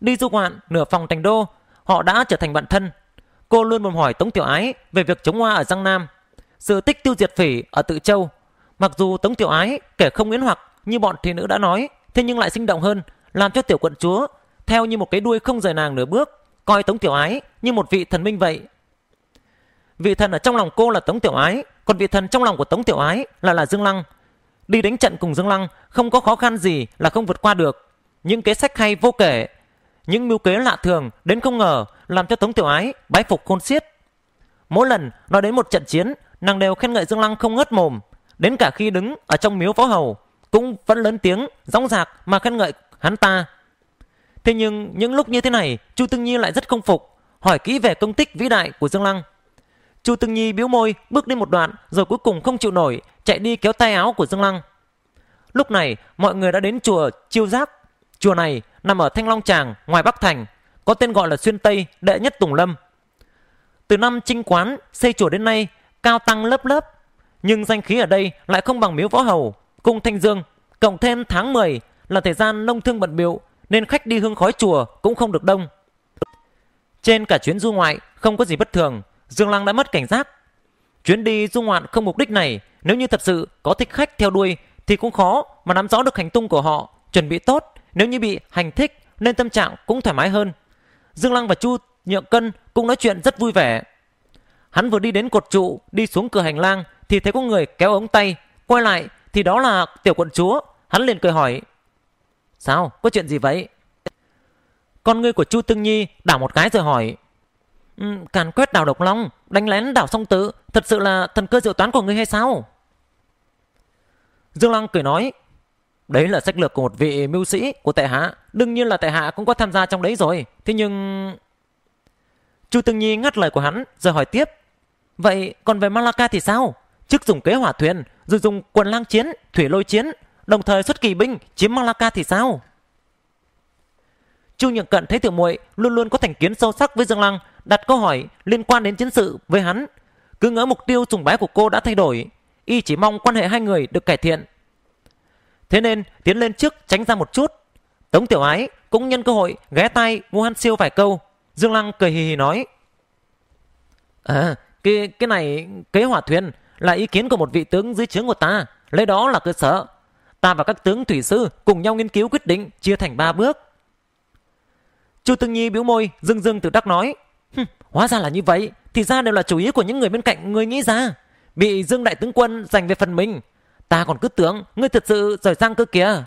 Đi du ngoạn nửa phòng thành đô, họ đã trở thành bạn thân. Cô luôn muốn hỏi Tống Tiểu Ái về việc chống hoa ở Giang Nam, sự tích tiêu diệt phỉ ở Tự Châu. Mặc dù Tống Tiểu Ái kể không yến hoặc như bọn thị nữ đã nói, thế nhưng lại sinh động hơn, làm cho tiểu quận chúa theo như một cái đuôi không rời nàng nửa bước, coi Tống Tiểu Ái như một vị thần minh vậy. Vị thần ở trong lòng cô là Tống Tiểu Ái, còn vị thần trong lòng của Tống Tiểu Ái là là Dương Lăng. Đi đánh trận cùng Dương Lăng không có khó khăn gì là không vượt qua được. Những kế sách hay vô kể, những mưu kế lạ thường đến không ngờ làm cho Tống Tiểu Ái bái phục khôn xiết. Mỗi lần nói đến một trận chiến, nàng đều khen ngợi Dương Lăng không ngớt mồm, đến cả khi đứng ở trong miếu võ hầu cũng vẫn lớn tiếng dõng dạc mà khen ngợi hắn ta. Thế nhưng những lúc như thế này, Chu tưng Nhi lại rất không phục, hỏi kỹ về công tích vĩ đại của Dương Lăng. Chu từng Nhi biếu môi bước đi một đoạn rồi cuối cùng không chịu nổi, chạy đi kéo tay áo của Dương Lăng. Lúc này, mọi người đã đến chùa Chiêu Giáp. Chùa này nằm ở Thanh Long Tràng, ngoài Bắc Thành, có tên gọi là Xuyên Tây, đệ nhất Tùng Lâm. Từ năm Trinh Quán xây chùa đến nay, cao tăng lớp lớp, nhưng danh khí ở đây lại không bằng miếu võ hầu, cung Thanh Dương, cộng thêm tháng 10 là thời gian nông thương bận biệu nên khách đi hương khói chùa cũng không được đông. Trên cả chuyến du ngoại không có gì bất thường, Dương Lăng đã mất cảnh giác. Chuyến đi du ngoạn không mục đích này, nếu như thật sự có thích khách theo đuôi thì cũng khó mà nắm rõ được hành tung của họ, chuẩn bị tốt, nếu như bị hành thích nên tâm trạng cũng thoải mái hơn. Dương Lăng và Chu Nhượng Cân cũng nói chuyện rất vui vẻ. Hắn vừa đi đến cột trụ, đi xuống cửa hành lang thì thấy có người kéo ống tay, quay lại thì đó là tiểu quận chúa, hắn liền cười hỏi. Sao, có chuyện gì vậy? Con ngươi của Chu Tương Nhi đảo một cái rồi hỏi. Ừ, càn quét đảo Độc Long, đánh lén đảo Sông Tử, thật sự là thần cơ diệu toán của ngươi hay sao? Dương Lăng cười nói, đấy là sách lược của một vị mưu sĩ của tệ hạ, đương nhiên là tệ hạ cũng có tham gia trong đấy rồi, thế nhưng... Chu Tương Nhi ngắt lời của hắn, rồi hỏi tiếp, vậy còn về Malacca thì sao? Trước dùng kế hỏa thuyền, rồi dùng quần lang chiến, thủy lôi chiến, đồng thời xuất kỳ binh chiếm Malacca thì sao? Chu Nhược Cận thấy tiểu muội luôn luôn có thành kiến sâu sắc với Dương Lăng, đặt câu hỏi liên quan đến chiến sự với hắn. Cứ ngỡ mục tiêu sùng bái của cô đã thay đổi, y chỉ mong quan hệ hai người được cải thiện. Thế nên, tiến lên trước tránh ra một chút. Tống Tiểu Ái cũng nhân cơ hội ghé tay Ngô Hán Siêu vài câu. Dương Lăng cười hì hì nói: "À, cái cái này kế hỏa thuyền là ý kiến của một vị tướng dưới trướng của ta, lấy đó là cơ sở. Ta và các tướng thủy sư cùng nhau nghiên cứu quyết định chia thành ba bước." Chu Tương Nhi biểu môi, dưng dưng tự đắc nói. Hừm, hóa ra là như vậy, thì ra đều là chủ ý của những người bên cạnh người nghĩ ra. Bị Dương Đại Tướng Quân giành về phần mình. Ta còn cứ tưởng ngươi thật sự rời sang cơ kìa.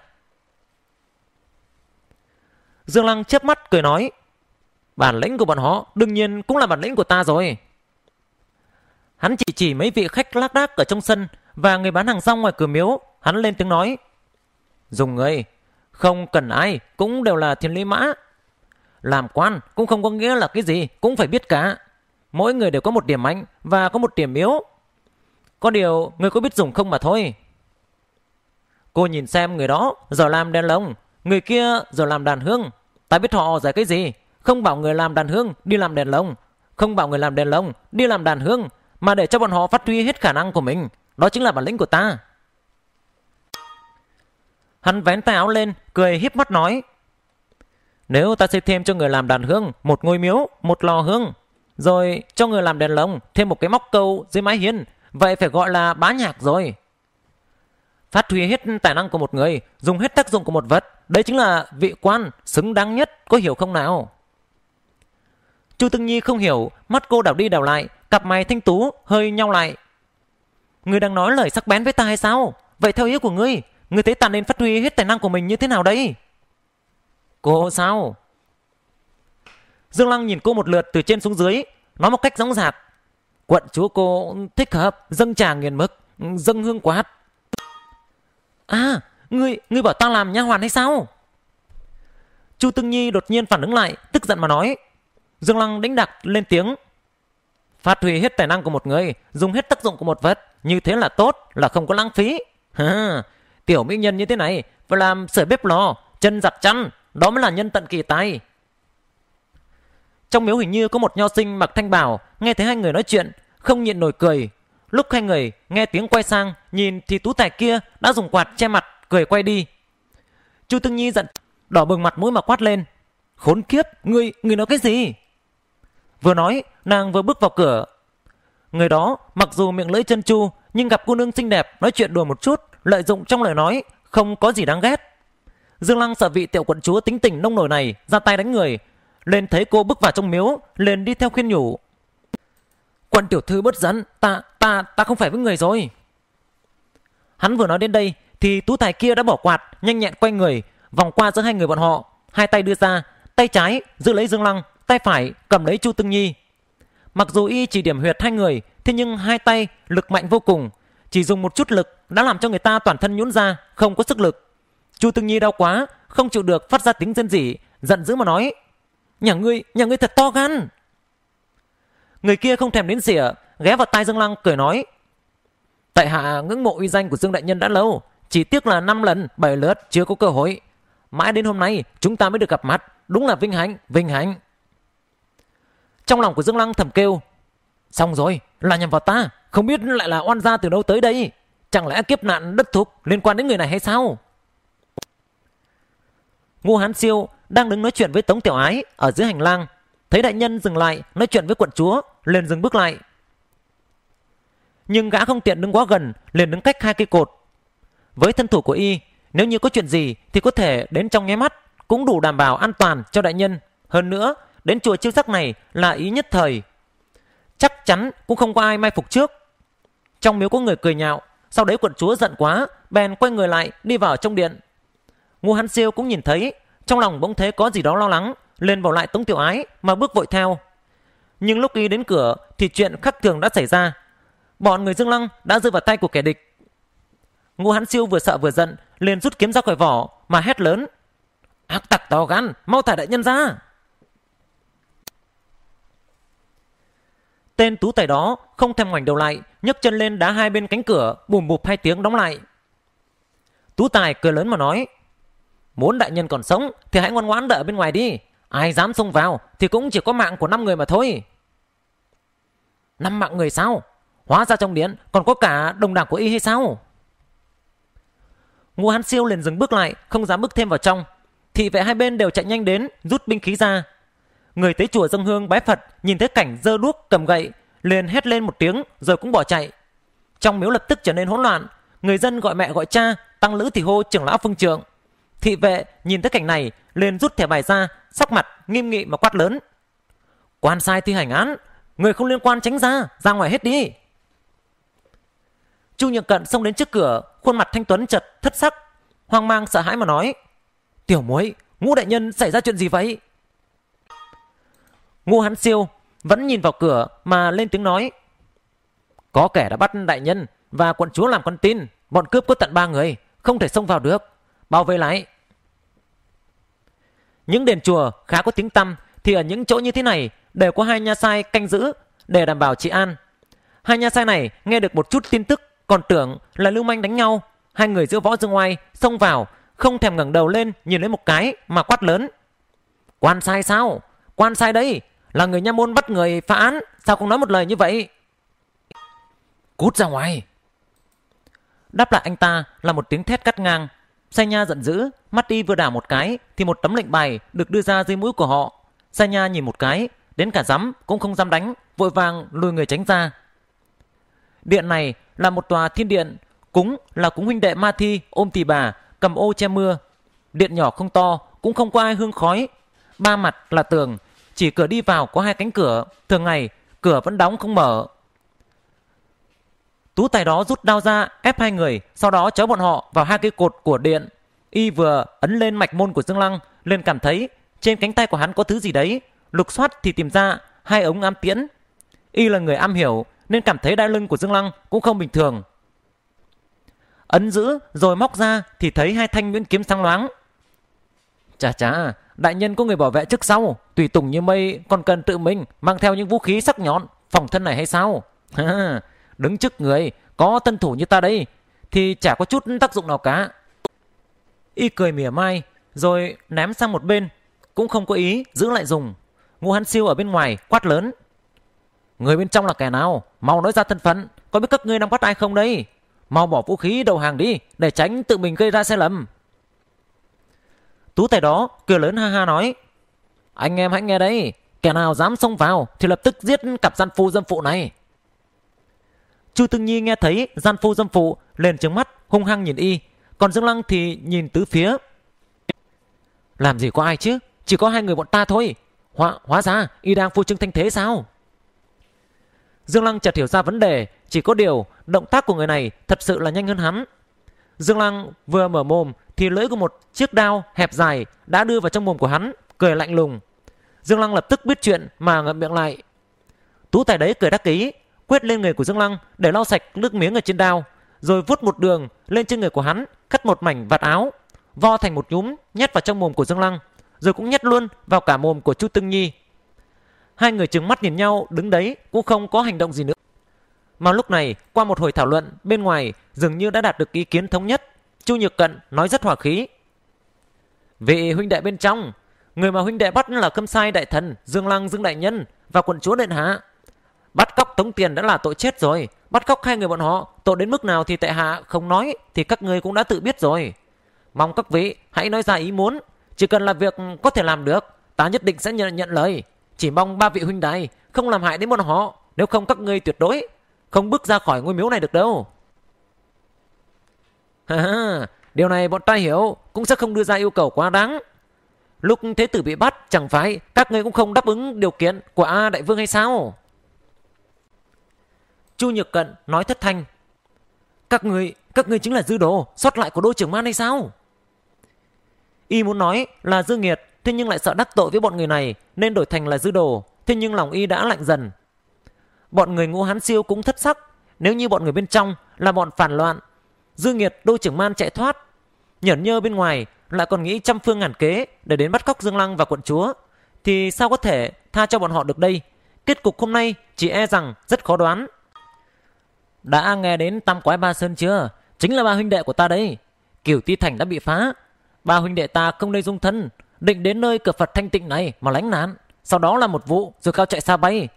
Dương Lăng chớp mắt cười nói. Bản lĩnh của bọn họ đương nhiên cũng là bản lĩnh của ta rồi. Hắn chỉ chỉ mấy vị khách lác đác ở trong sân và người bán hàng rong ngoài cửa miếu. Hắn lên tiếng nói. Dùng người, không cần ai, cũng đều là thiên lý mã. Làm quan cũng không có nghĩa là cái gì cũng phải biết cả. Mỗi người đều có một điểm mạnh và có một điểm yếu. Có điều người có biết dùng không mà thôi. Cô nhìn xem người đó giờ làm đèn lồng, người kia giờ làm đàn hương. Ta biết họ giải cái gì. Không bảo người làm đàn hương đi làm đèn lồng. Không bảo người làm đèn lồng đi làm đàn hương mà để cho bọn họ phát huy hết khả năng của mình. Đó chính là bản lĩnh của ta. Hắn vén tay áo lên, cười hiếp mắt nói. Nếu ta xây thêm cho người làm đàn hương Một ngôi miếu, một lò hương Rồi cho người làm đèn lồng Thêm một cái móc câu dưới mái hiên Vậy phải gọi là bá nhạc rồi Phát huy hết tài năng của một người Dùng hết tác dụng của một vật Đấy chính là vị quan xứng đáng nhất Có hiểu không nào Chu Tương Nhi không hiểu Mắt cô đảo đi đảo lại Cặp mày thanh tú hơi nhau lại người đang nói lời sắc bén với ta hay sao Vậy theo ý của ngươi Ngươi thấy ta nên phát huy hết tài năng của mình như thế nào đấy Cô sao? Dương Lăng nhìn cô một lượt từ trên xuống dưới, nói một cách gióng giạc. Quận chúa cô thích hợp, dâng trà nghiền mực, dâng hương quát À, ngươi, ngươi bảo ta làm nha hoàn hay sao? Chu Tương Nhi đột nhiên phản ứng lại, tức giận mà nói. Dương Lăng đánh đặc lên tiếng. Phát huy hết tài năng của một người, dùng hết tác dụng của một vật, như thế là tốt, là không có lãng phí. tiểu mỹ nhân như thế này, phải làm sửa bếp lò, chân giặt chăn, đó mới là nhân tận kỳ tài. Trong miếu hình như có một nho sinh mặc thanh bảo, nghe thấy hai người nói chuyện, không nhịn nổi cười. Lúc hai người nghe tiếng quay sang, nhìn thì tú tài kia đã dùng quạt che mặt, cười quay đi. Chu Tương Nhi giận, đỏ bừng mặt mũi mà quát lên. Khốn kiếp, ngươi, ngươi nói cái gì? Vừa nói, nàng vừa bước vào cửa. Người đó, mặc dù miệng lưỡi chân chu, nhưng gặp cô nương xinh đẹp nói chuyện đùa một chút, lợi dụng trong lời nói, không có gì đáng ghét. Dương Lăng sợ vị tiểu quận chúa tính tình nông nổi này ra tay đánh người, lên thấy cô bước vào trong miếu, liền đi theo khuyên nhủ. Quan tiểu thư bớt rắn, ta, ta, ta không phải với người rồi. Hắn vừa nói đến đây, thì tú tài kia đã bỏ quạt, nhanh nhẹn quay người, vòng qua giữa hai người bọn họ, hai tay đưa ra, tay trái giữ lấy Dương Lăng, tay phải cầm lấy Chu Tương Nhi. Mặc dù y chỉ điểm huyệt hai người, thế nhưng hai tay lực mạnh vô cùng, chỉ dùng một chút lực đã làm cho người ta toàn thân nhũn ra, không có sức lực. Chu Tương Nhi đau quá, không chịu được phát ra tiếng dân dỉ, giận dữ mà nói. Nhà ngươi, nhà ngươi thật to gan. Người kia không thèm đến xỉa, ghé vào tai Dương Lăng cười nói. Tại hạ ngưỡng mộ uy danh của Dương Đại Nhân đã lâu, chỉ tiếc là 5 lần, 7 lượt chưa có cơ hội. Mãi đến hôm nay chúng ta mới được gặp mặt, đúng là vinh hạnh, vinh hạnh. Trong lòng của Dương Lăng thầm kêu, xong rồi, là nhầm vào ta, không biết lại là oan gia từ đâu tới đây. Chẳng lẽ kiếp nạn đất thục liên quan đến người này hay sao? Ngô Hán Siêu đang đứng nói chuyện với Tống Tiểu Ái ở dưới hành lang, thấy đại nhân dừng lại nói chuyện với quận chúa, liền dừng bước lại. Nhưng gã không tiện đứng quá gần, liền đứng cách hai cây cột. Với thân thủ của y, nếu như có chuyện gì thì có thể đến trong nháy mắt, cũng đủ đảm bảo an toàn cho đại nhân. Hơn nữa, đến chùa chiêu sắc này là ý nhất thời. Chắc chắn cũng không có ai mai phục trước. Trong miếu có người cười nhạo, sau đấy quận chúa giận quá, bèn quay người lại đi vào trong điện. Ngô Hán Siêu cũng nhìn thấy, trong lòng bỗng thấy có gì đó lo lắng, lên vào lại Tống Tiểu Ái mà bước vội theo. Nhưng lúc đi đến cửa thì chuyện khắc thường đã xảy ra. Bọn người Dương Lăng đã rơi vào tay của kẻ địch. Ngô Hán Siêu vừa sợ vừa giận, liền rút kiếm ra khỏi vỏ mà hét lớn. Ác tặc to gan, mau thả đại nhân ra! Tên tú tài đó không thèm ngoảnh đầu lại, nhấc chân lên đá hai bên cánh cửa, bùm bụp hai tiếng đóng lại. Tú tài cười lớn mà nói. Muốn đại nhân còn sống thì hãy ngoan ngoãn đợi bên ngoài đi. Ai dám xông vào thì cũng chỉ có mạng của năm người mà thôi. Năm mạng người sao? Hóa ra trong điện còn có cả đồng đảng của y hay sao? Ngô Hán Siêu liền dừng bước lại, không dám bước thêm vào trong. Thị vệ hai bên đều chạy nhanh đến, rút binh khí ra. Người tới chùa dâng hương bái Phật, nhìn thấy cảnh dơ đuốc cầm gậy, liền hét lên một tiếng rồi cũng bỏ chạy. Trong miếu lập tức trở nên hỗn loạn, người dân gọi mẹ gọi cha, tăng lữ thì hô trưởng lão phương trưởng. Thị vệ nhìn thấy cảnh này liền rút thẻ bài ra, sắc mặt nghiêm nghị mà quát lớn. Quan sai thi hành án, người không liên quan tránh ra, ra ngoài hết đi. Chu Nhược Cận xông đến trước cửa, khuôn mặt thanh tuấn chật thất sắc, hoang mang sợ hãi mà nói: "Tiểu muội, Ngũ đại nhân xảy ra chuyện gì vậy?" Ngô Hán Siêu vẫn nhìn vào cửa mà lên tiếng nói: "Có kẻ đã bắt đại nhân và quận chúa làm con tin, bọn cướp có tận ba người, không thể xông vào được." bao vây lại. Những đền chùa khá có tiếng tăm thì ở những chỗ như thế này đều có hai nha sai canh giữ để đảm bảo trị an. Hai nha sai này nghe được một chút tin tức còn tưởng là lưu manh đánh nhau. Hai người giữa võ dương ngoài xông vào không thèm ngẩng đầu lên nhìn lấy một cái mà quát lớn. Quan sai sao? Quan sai đấy là người nha môn bắt người phá án sao không nói một lời như vậy? Cút ra ngoài! Đáp lại anh ta là một tiếng thét cắt ngang Sai Nha giận dữ, mắt vừa đả một cái thì một tấm lệnh bài được đưa ra dưới mũi của họ. Sai Nha nhìn một cái, đến cả dám cũng không dám đánh, vội vàng lùi người tránh ra. Điện này là một tòa thiên điện, cúng là cúng huynh đệ Ma Thi ôm tỳ bà, cầm ô che mưa. Điện nhỏ không to, cũng không có ai hương khói. Ba mặt là tường, chỉ cửa đi vào có hai cánh cửa, thường ngày cửa vẫn đóng không mở. Tú tài đó rút đao ra, ép hai người, sau đó chớ bọn họ vào hai cây cột của điện. Y vừa ấn lên mạch môn của Dương Lăng, liền cảm thấy trên cánh tay của hắn có thứ gì đấy. Lục soát thì tìm ra hai ống am tiễn. Y là người am hiểu nên cảm thấy đai lưng của Dương Lăng cũng không bình thường. Ấn giữ rồi móc ra thì thấy hai thanh nguyễn kiếm sáng loáng. Chà chà, đại nhân có người bảo vệ trước sau, tùy tùng như mây còn cần tự mình mang theo những vũ khí sắc nhọn phòng thân này hay sao? đứng trước người có tân thủ như ta đây thì chả có chút tác dụng nào cả y cười mỉa mai rồi ném sang một bên cũng không có ý giữ lại dùng ngô hán siêu ở bên ngoài quát lớn người bên trong là kẻ nào mau nói ra thân phận có biết các ngươi đang bắt ai không đây mau bỏ vũ khí đầu hàng đi để tránh tự mình gây ra sai lầm tú tài đó cười lớn ha ha nói anh em hãy nghe đấy kẻ nào dám xông vào thì lập tức giết cặp gian phu dâm phụ này Chu Tương Nhi nghe thấy gian phu dâm phụ liền trừng mắt hung hăng nhìn y, còn Dương Lăng thì nhìn tứ phía. Làm gì có ai chứ, chỉ có hai người bọn ta thôi. Hóa hóa ra y đang phu trương thanh thế sao? Dương Lăng chợt hiểu ra vấn đề, chỉ có điều động tác của người này thật sự là nhanh hơn hắn. Dương Lăng vừa mở mồm thì lưỡi của một chiếc đao hẹp dài đã đưa vào trong mồm của hắn, cười lạnh lùng. Dương Lăng lập tức biết chuyện mà ngậm miệng lại. Tú tài đấy cười đắc ý, quét lên người của Dương Lăng để lau sạch nước miếng ở trên đao, rồi vút một đường lên trên người của hắn, cắt một mảnh vạt áo, vo thành một nhúm nhét vào trong mồm của Dương Lăng, rồi cũng nhét luôn vào cả mồm của Chu tưng Nhi. Hai người trừng mắt nhìn nhau đứng đấy cũng không có hành động gì nữa. Mà lúc này, qua một hồi thảo luận bên ngoài dường như đã đạt được ý kiến thống nhất, Chu Nhược Cận nói rất hòa khí. Vị huynh đệ bên trong, người mà huynh đệ bắt là Khâm Sai đại thần, Dương Lăng Dương đại nhân và quận chúa điện hạ Bắt cóc tống tiền đã là tội chết rồi. Bắt cóc hai người bọn họ, tội đến mức nào thì tệ hạ không nói, thì các người cũng đã tự biết rồi. Mong các vị hãy nói ra ý muốn. Chỉ cần là việc có thể làm được, ta nhất định sẽ nhận, nhận lời. Chỉ mong ba vị huynh đài không làm hại đến bọn họ, nếu không các ngươi tuyệt đối không bước ra khỏi ngôi miếu này được đâu. Điều này bọn ta hiểu cũng sẽ không đưa ra yêu cầu quá đáng. Lúc thế tử bị bắt chẳng phải các ngươi cũng không đáp ứng điều kiện của A Đại Vương hay sao? Chu Nhược Cận nói thất thanh. Các người, các người chính là dư đồ, sót lại của đô trưởng man hay sao? Y muốn nói là dư nghiệt, thế nhưng lại sợ đắc tội với bọn người này nên đổi thành là dư đồ, thế nhưng lòng Y đã lạnh dần. Bọn người ngũ hán siêu cũng thất sắc, nếu như bọn người bên trong là bọn phản loạn. Dư nghiệt đô trưởng man chạy thoát, nhởn nhơ bên ngoài lại còn nghĩ trăm phương ngàn kế để đến bắt cóc Dương Lăng và quận chúa. Thì sao có thể tha cho bọn họ được đây? Kết cục hôm nay chỉ e rằng rất khó đoán. Đã nghe đến tam quái ba sơn chưa? Chính là ba huynh đệ của ta đấy. Kiểu ti thành đã bị phá. Ba huynh đệ ta không nơi dung thân. Định đến nơi cửa Phật thanh tịnh này mà lánh nạn. Sau đó là một vụ rồi cao chạy xa bay.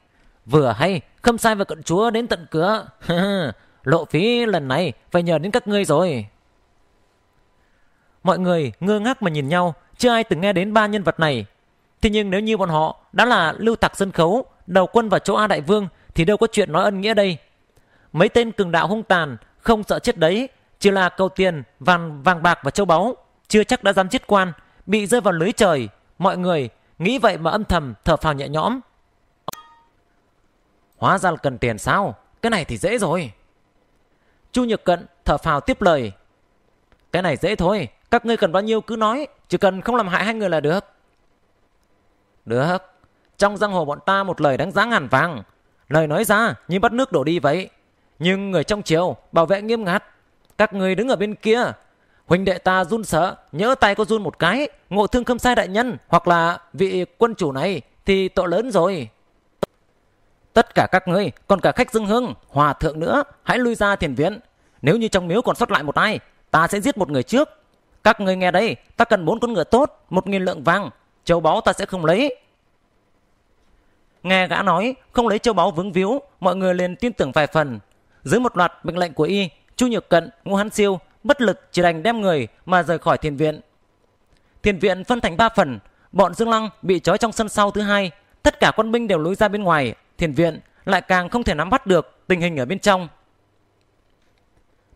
Vừa hay, khâm sai và cận chúa đến tận cửa. Lộ phí lần này phải nhờ đến các ngươi rồi. Mọi người ngơ ngác mà nhìn nhau. Chưa ai từng nghe đến ba nhân vật này. Thế nhưng nếu như bọn họ đã là lưu tặc sân khấu, đầu quân vào chỗ A Đại Vương thì đâu có chuyện nói ân nghĩa đây mấy tên cường đạo hung tàn không sợ chết đấy chỉ là cầu tiền vàng vàng bạc và châu báu chưa chắc đã dám giết quan bị rơi vào lưới trời mọi người nghĩ vậy mà âm thầm thở phào nhẹ nhõm hóa ra là cần tiền sao cái này thì dễ rồi chu nhược cận thở phào tiếp lời cái này dễ thôi các ngươi cần bao nhiêu cứ nói chỉ cần không làm hại hai người là được được trong giang hồ bọn ta một lời đánh giá ngàn vàng lời nói ra như bắt nước đổ đi vậy nhưng người trong triều bảo vệ nghiêm ngặt các người đứng ở bên kia huỳnh đệ ta run sợ nhỡ tay có run một cái ngộ thương không sai đại nhân hoặc là vị quân chủ này thì tội lớn rồi tất cả các ngươi còn cả khách dương hương hòa thượng nữa hãy lui ra thiền viện nếu như trong miếu còn sót lại một ai ta sẽ giết một người trước các ngươi nghe đây ta cần bốn con ngựa tốt một nghìn lượng vàng châu báu ta sẽ không lấy nghe gã nói không lấy châu báu vướng víu mọi người liền tin tưởng vài phần dưới một loạt mệnh lệnh của y, Chu Nhược Cận, Ngô Hán Siêu bất lực chỉ đành đem người mà rời khỏi thiền viện. Thiền viện phân thành ba phần, bọn Dương Lăng bị trói trong sân sau thứ hai, tất cả quân binh đều lối ra bên ngoài, thiền viện lại càng không thể nắm bắt được tình hình ở bên trong.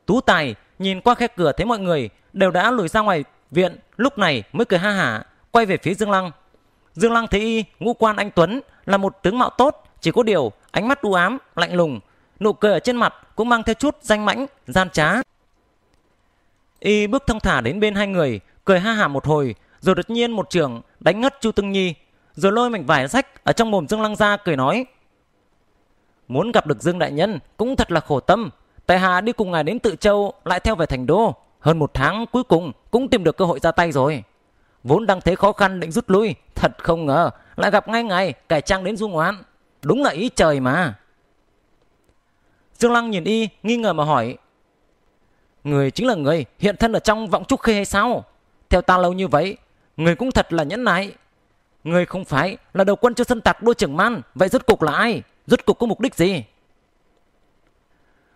Tú Tài nhìn qua khe cửa thấy mọi người đều đã lùi ra ngoài viện, lúc này mới cười ha hả, quay về phía Dương Lăng. Dương Lăng thấy y, ngũ quan anh Tuấn là một tướng mạo tốt, chỉ có điều ánh mắt u ám, lạnh lùng, nụ cười ở trên mặt cũng mang theo chút danh mãnh, gian trá. Y bước thông thả đến bên hai người, cười ha hả một hồi, rồi đột nhiên một trường đánh ngất Chu Tưng Nhi, rồi lôi mảnh vải rách ở trong mồm Dương Lăng ra cười nói. Muốn gặp được Dương Đại Nhân cũng thật là khổ tâm, tại Hà đi cùng ngài đến Tự Châu lại theo về Thành Đô, hơn một tháng cuối cùng cũng tìm được cơ hội ra tay rồi. Vốn đang thấy khó khăn định rút lui, thật không ngờ lại gặp ngay ngày cải trang đến du ngoạn. Đúng là ý trời mà. Dương Lăng nhìn y, nghi ngờ mà hỏi. Người chính là người, hiện thân ở trong vọng trúc khê hay sao? Theo ta lâu như vậy, người cũng thật là nhẫn nại. Người không phải là đầu quân cho sân tặc đô trưởng man, vậy rốt cục là ai? Rốt cục có mục đích gì?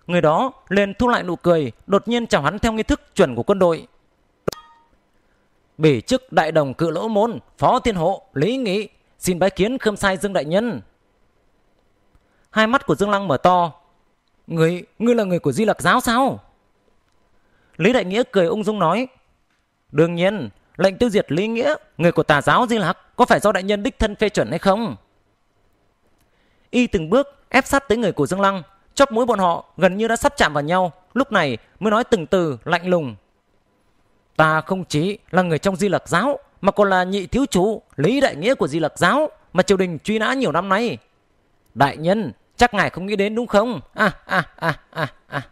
Người đó liền thu lại nụ cười, đột nhiên chào hắn theo nghi thức chuẩn của quân đội. Bỉ chức đại đồng cự lỗ môn, phó thiên hộ, lý nghị, xin bái kiến khâm sai Dương Đại Nhân. Hai mắt của Dương Lăng mở to, Người, ngươi là người của Di Lặc giáo sao? Lý Đại Nghĩa cười ung dung nói. Đương nhiên, lệnh tiêu diệt Lý Nghĩa, người của tà giáo Di Lặc có phải do đại nhân đích thân phê chuẩn hay không? Y từng bước ép sát tới người của Dương Lăng, chóp mũi bọn họ gần như đã sắp chạm vào nhau, lúc này mới nói từng từ lạnh lùng. Ta không chỉ là người trong Di Lặc giáo, mà còn là nhị thiếu chủ Lý Đại Nghĩa của Di Lặc giáo mà triều đình truy nã nhiều năm nay. Đại nhân, chắc ngài không nghĩ đến đúng không? À, à, à, à, à.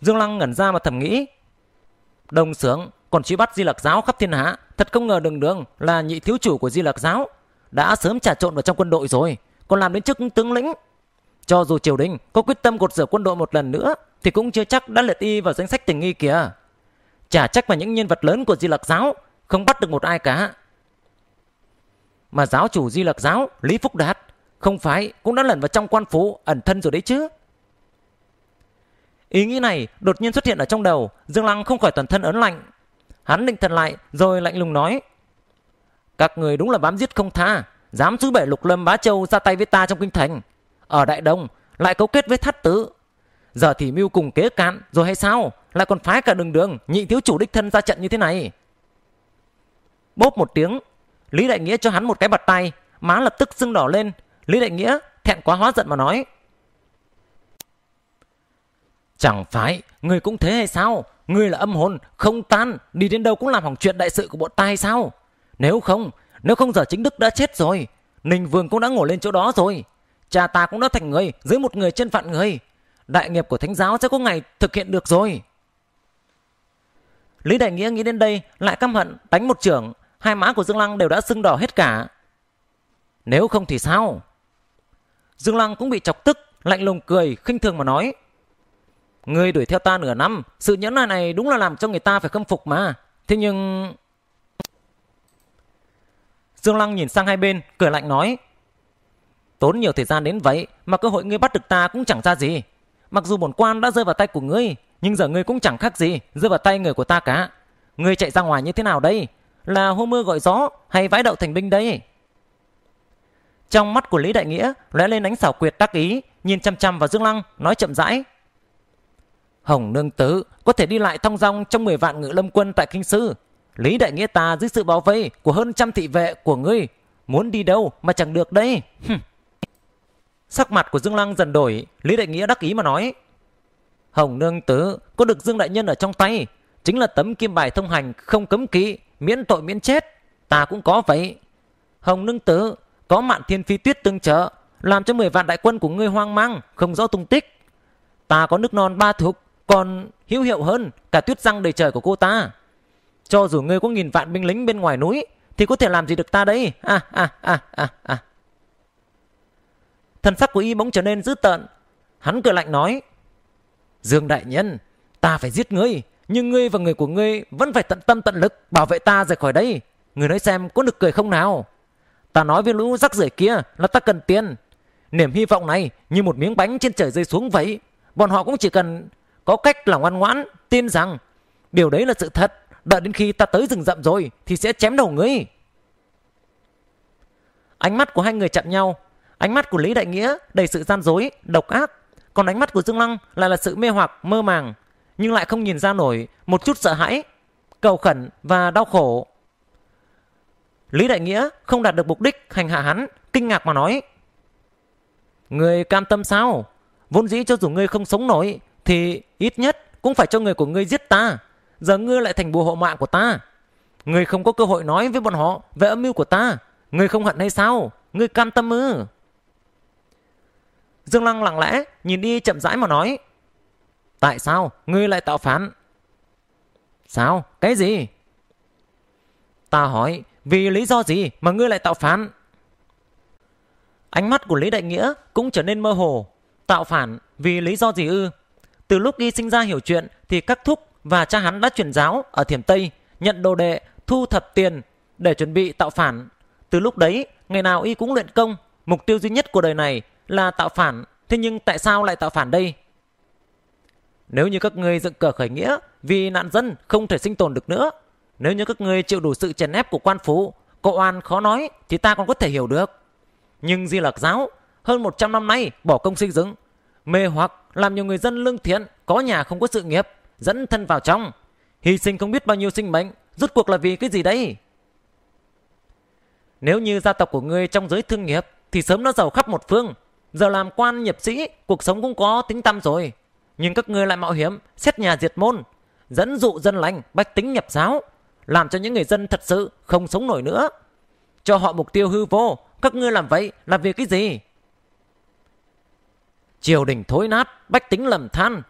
Dương Lăng ngẩn ra mà thầm nghĩ. Đồng sướng còn truy bắt di Lặc giáo khắp thiên hạ. Thật không ngờ đường đường là nhị thiếu chủ của di Lặc giáo. Đã sớm trà trộn vào trong quân đội rồi. Còn làm đến chức tướng lĩnh. Cho dù triều đình có quyết tâm gột rửa quân đội một lần nữa thì cũng chưa chắc đã liệt y vào danh sách tình nghi kìa. Chả trách mà những nhân vật lớn của di Lặc giáo không bắt được một ai cả. Mà giáo chủ di Lặc giáo Lý Phúc Đạt không phải cũng đã lẩn vào trong quan phố ẩn thân rồi đấy chứ. Ý nghĩ này đột nhiên xuất hiện ở trong đầu, Dương Lăng không khỏi toàn thân ớn lạnh. Hắn định thần lại rồi lạnh lùng nói. Các người đúng là bám giết không tha, dám sứ bể lục lâm bá châu ra tay với ta trong kinh thành. Ở Đại Đông lại cấu kết với thắt tứ. Giờ thì mưu cùng kế cạn rồi hay sao? Lại còn phái cả đường đường nhị thiếu chủ đích thân ra trận như thế này. Bốp một tiếng, Lý Đại Nghĩa cho hắn một cái bật tay, má lập tức sưng đỏ lên, Lý Đại Nghĩa thẹn quá hóa giận mà nói. Chẳng phải, người cũng thế hay sao? Người là âm hồn, không tan, đi đến đâu cũng làm hỏng chuyện đại sự của bộ tai sao? Nếu không, nếu không giờ chính đức đã chết rồi. Ninh Vương cũng đã ngồi lên chỗ đó rồi. Cha ta cũng đã thành người, dưới một người trên phận người. Đại nghiệp của Thánh giáo sẽ có ngày thực hiện được rồi. Lý Đại Nghĩa nghĩ đến đây, lại căm hận, đánh một trưởng. Hai má của Dương Lăng đều đã sưng đỏ hết cả. Nếu không thì sao? Dương Lăng cũng bị chọc tức, lạnh lùng cười, khinh thường mà nói. Ngươi đuổi theo ta nửa năm, sự nhẫn nại này đúng là làm cho người ta phải khâm phục mà. Thế nhưng... Dương Lăng nhìn sang hai bên, cười lạnh nói. Tốn nhiều thời gian đến vậy mà cơ hội ngươi bắt được ta cũng chẳng ra gì. Mặc dù bổn quan đã rơi vào tay của ngươi, nhưng giờ ngươi cũng chẳng khác gì rơi vào tay người của ta cả. Ngươi chạy ra ngoài như thế nào đây? Là hô mưa gọi gió hay vãi đậu thành binh đây? Trong mắt của Lý Đại Nghĩa lóe lên ánh xảo quyệt đắc ý, nhìn chăm chăm vào Dương Lăng, nói chậm rãi. Hồng Nương Tứ có thể đi lại thong dong trong 10 vạn ngự lâm quân tại Kinh Sư. Lý Đại Nghĩa ta dưới sự bảo vệ của hơn trăm thị vệ của ngươi. Muốn đi đâu mà chẳng được đây. Sắc mặt của Dương Lăng dần đổi, Lý Đại Nghĩa đắc ý mà nói. Hồng Nương Tứ có được Dương Đại Nhân ở trong tay, chính là tấm kim bài thông hành không cấm kỵ, miễn tội miễn chết. Ta cũng có vậy. Hồng Nương Tứ có mạn thiên phi tuyết tương trợ làm cho mười vạn đại quân của ngươi hoang mang không rõ tung tích ta có nước non ba thục còn hữu hiệu hơn cả tuyết răng đầy trời của cô ta cho dù ngươi có nghìn vạn binh lính bên ngoài núi thì có thể làm gì được ta đấy à à à à à thần sắc của y bỗng trở nên dữ tợn hắn cười lạnh nói dương đại nhân ta phải giết ngươi nhưng ngươi và người của ngươi vẫn phải tận tâm tận lực bảo vệ ta rời khỏi đây người nói xem có được cười không nào Ta nói với lũ rắc rưởi kia là ta cần tiền. Niềm hy vọng này như một miếng bánh trên trời rơi xuống vậy. Bọn họ cũng chỉ cần có cách là ngoan ngoãn, tin rằng điều đấy là sự thật. Đợi đến khi ta tới rừng rậm rồi thì sẽ chém đầu ngươi. Ánh mắt của hai người chạm nhau. Ánh mắt của Lý Đại Nghĩa đầy sự gian dối, độc ác. Còn ánh mắt của Dương Lăng lại là sự mê hoặc, mơ màng. Nhưng lại không nhìn ra nổi một chút sợ hãi, cầu khẩn và đau khổ. Lý Đại Nghĩa không đạt được mục đích hành hạ hắn, kinh ngạc mà nói. Người cam tâm sao? Vốn dĩ cho dù ngươi không sống nổi, thì ít nhất cũng phải cho người của ngươi giết ta. Giờ ngươi lại thành bùa hộ mạng của ta. Ngươi không có cơ hội nói với bọn họ về âm mưu của ta. Ngươi không hận hay sao? Ngươi cam tâm ư? Dương Lăng lặng lẽ nhìn đi chậm rãi mà nói. Tại sao ngươi lại tạo phản Sao? Cái gì? Ta hỏi vì lý do gì mà ngươi lại tạo phản? Ánh mắt của Lý Đại Nghĩa cũng trở nên mơ hồ. Tạo phản vì lý do gì ư? Từ lúc y sinh ra hiểu chuyện thì các thúc và cha hắn đã truyền giáo ở Thiểm Tây, nhận đồ đệ, thu thập tiền để chuẩn bị tạo phản. Từ lúc đấy, ngày nào y cũng luyện công, mục tiêu duy nhất của đời này là tạo phản. Thế nhưng tại sao lại tạo phản đây? Nếu như các ngươi dựng cờ khởi nghĩa vì nạn dân không thể sinh tồn được nữa nếu như các ngươi chịu đủ sự chèn ép của quan phú, cậu oan khó nói thì ta còn có thể hiểu được. Nhưng Di Lặc giáo, hơn 100 năm nay bỏ công sinh dưỡng, mê hoặc làm nhiều người dân lương thiện, có nhà không có sự nghiệp, dẫn thân vào trong. Hy sinh không biết bao nhiêu sinh mệnh, rốt cuộc là vì cái gì đấy? Nếu như gia tộc của ngươi trong giới thương nghiệp thì sớm đã giàu khắp một phương. Giờ làm quan nhập sĩ, cuộc sống cũng có tính tâm rồi. Nhưng các ngươi lại mạo hiểm, xét nhà diệt môn, dẫn dụ dân lành, bách tính nhập giáo, làm cho những người dân thật sự không sống nổi nữa. Cho họ mục tiêu hư vô, các ngươi làm vậy là vì cái gì? Triều đình thối nát, bách tính lầm than.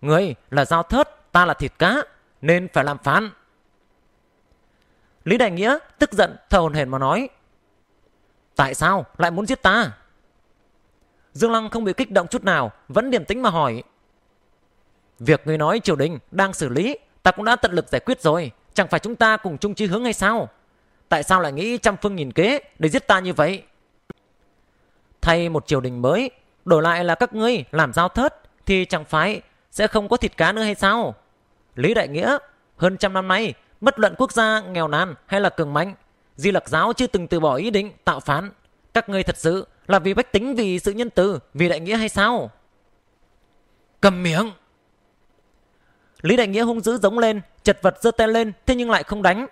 ngươi là dao thớt, ta là thịt cá, nên phải làm phán. Lý Đại Nghĩa tức giận thờ hồn hển mà nói. Tại sao lại muốn giết ta? Dương Lăng không bị kích động chút nào, vẫn điềm tĩnh mà hỏi. Việc ngươi nói triều đình đang xử lý, ta cũng đã tận lực giải quyết rồi. Chẳng phải chúng ta cùng chung chí hướng hay sao? Tại sao lại nghĩ trăm phương nghìn kế để giết ta như vậy? Thay một triều đình mới, đổi lại là các ngươi làm giao thớt thì chẳng phải sẽ không có thịt cá nữa hay sao? Lý Đại Nghĩa, hơn trăm năm nay, bất luận quốc gia nghèo nàn hay là cường mạnh, Di Lặc Giáo chưa từng từ bỏ ý định tạo phán. Các ngươi thật sự là vì bách tính vì sự nhân từ, vì đại nghĩa hay sao? Cầm miệng! Lý Đại Nghĩa hung dữ giống lên, chật vật giơ tay lên, thế nhưng lại không đánh.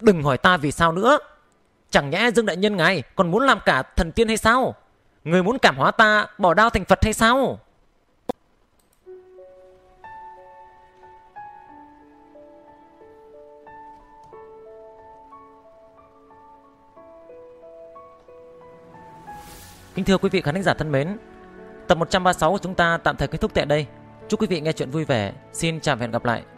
Đừng hỏi ta vì sao nữa. Chẳng nhẽ Dương Đại Nhân ngài còn muốn làm cả thần tiên hay sao? Người muốn cảm hóa ta bỏ đao thành Phật hay sao? Kính thưa quý vị khán giả thân mến, tập 136 của chúng ta tạm thời kết thúc tại đây. Chúc quý vị nghe chuyện vui vẻ. Xin chào và hẹn gặp lại.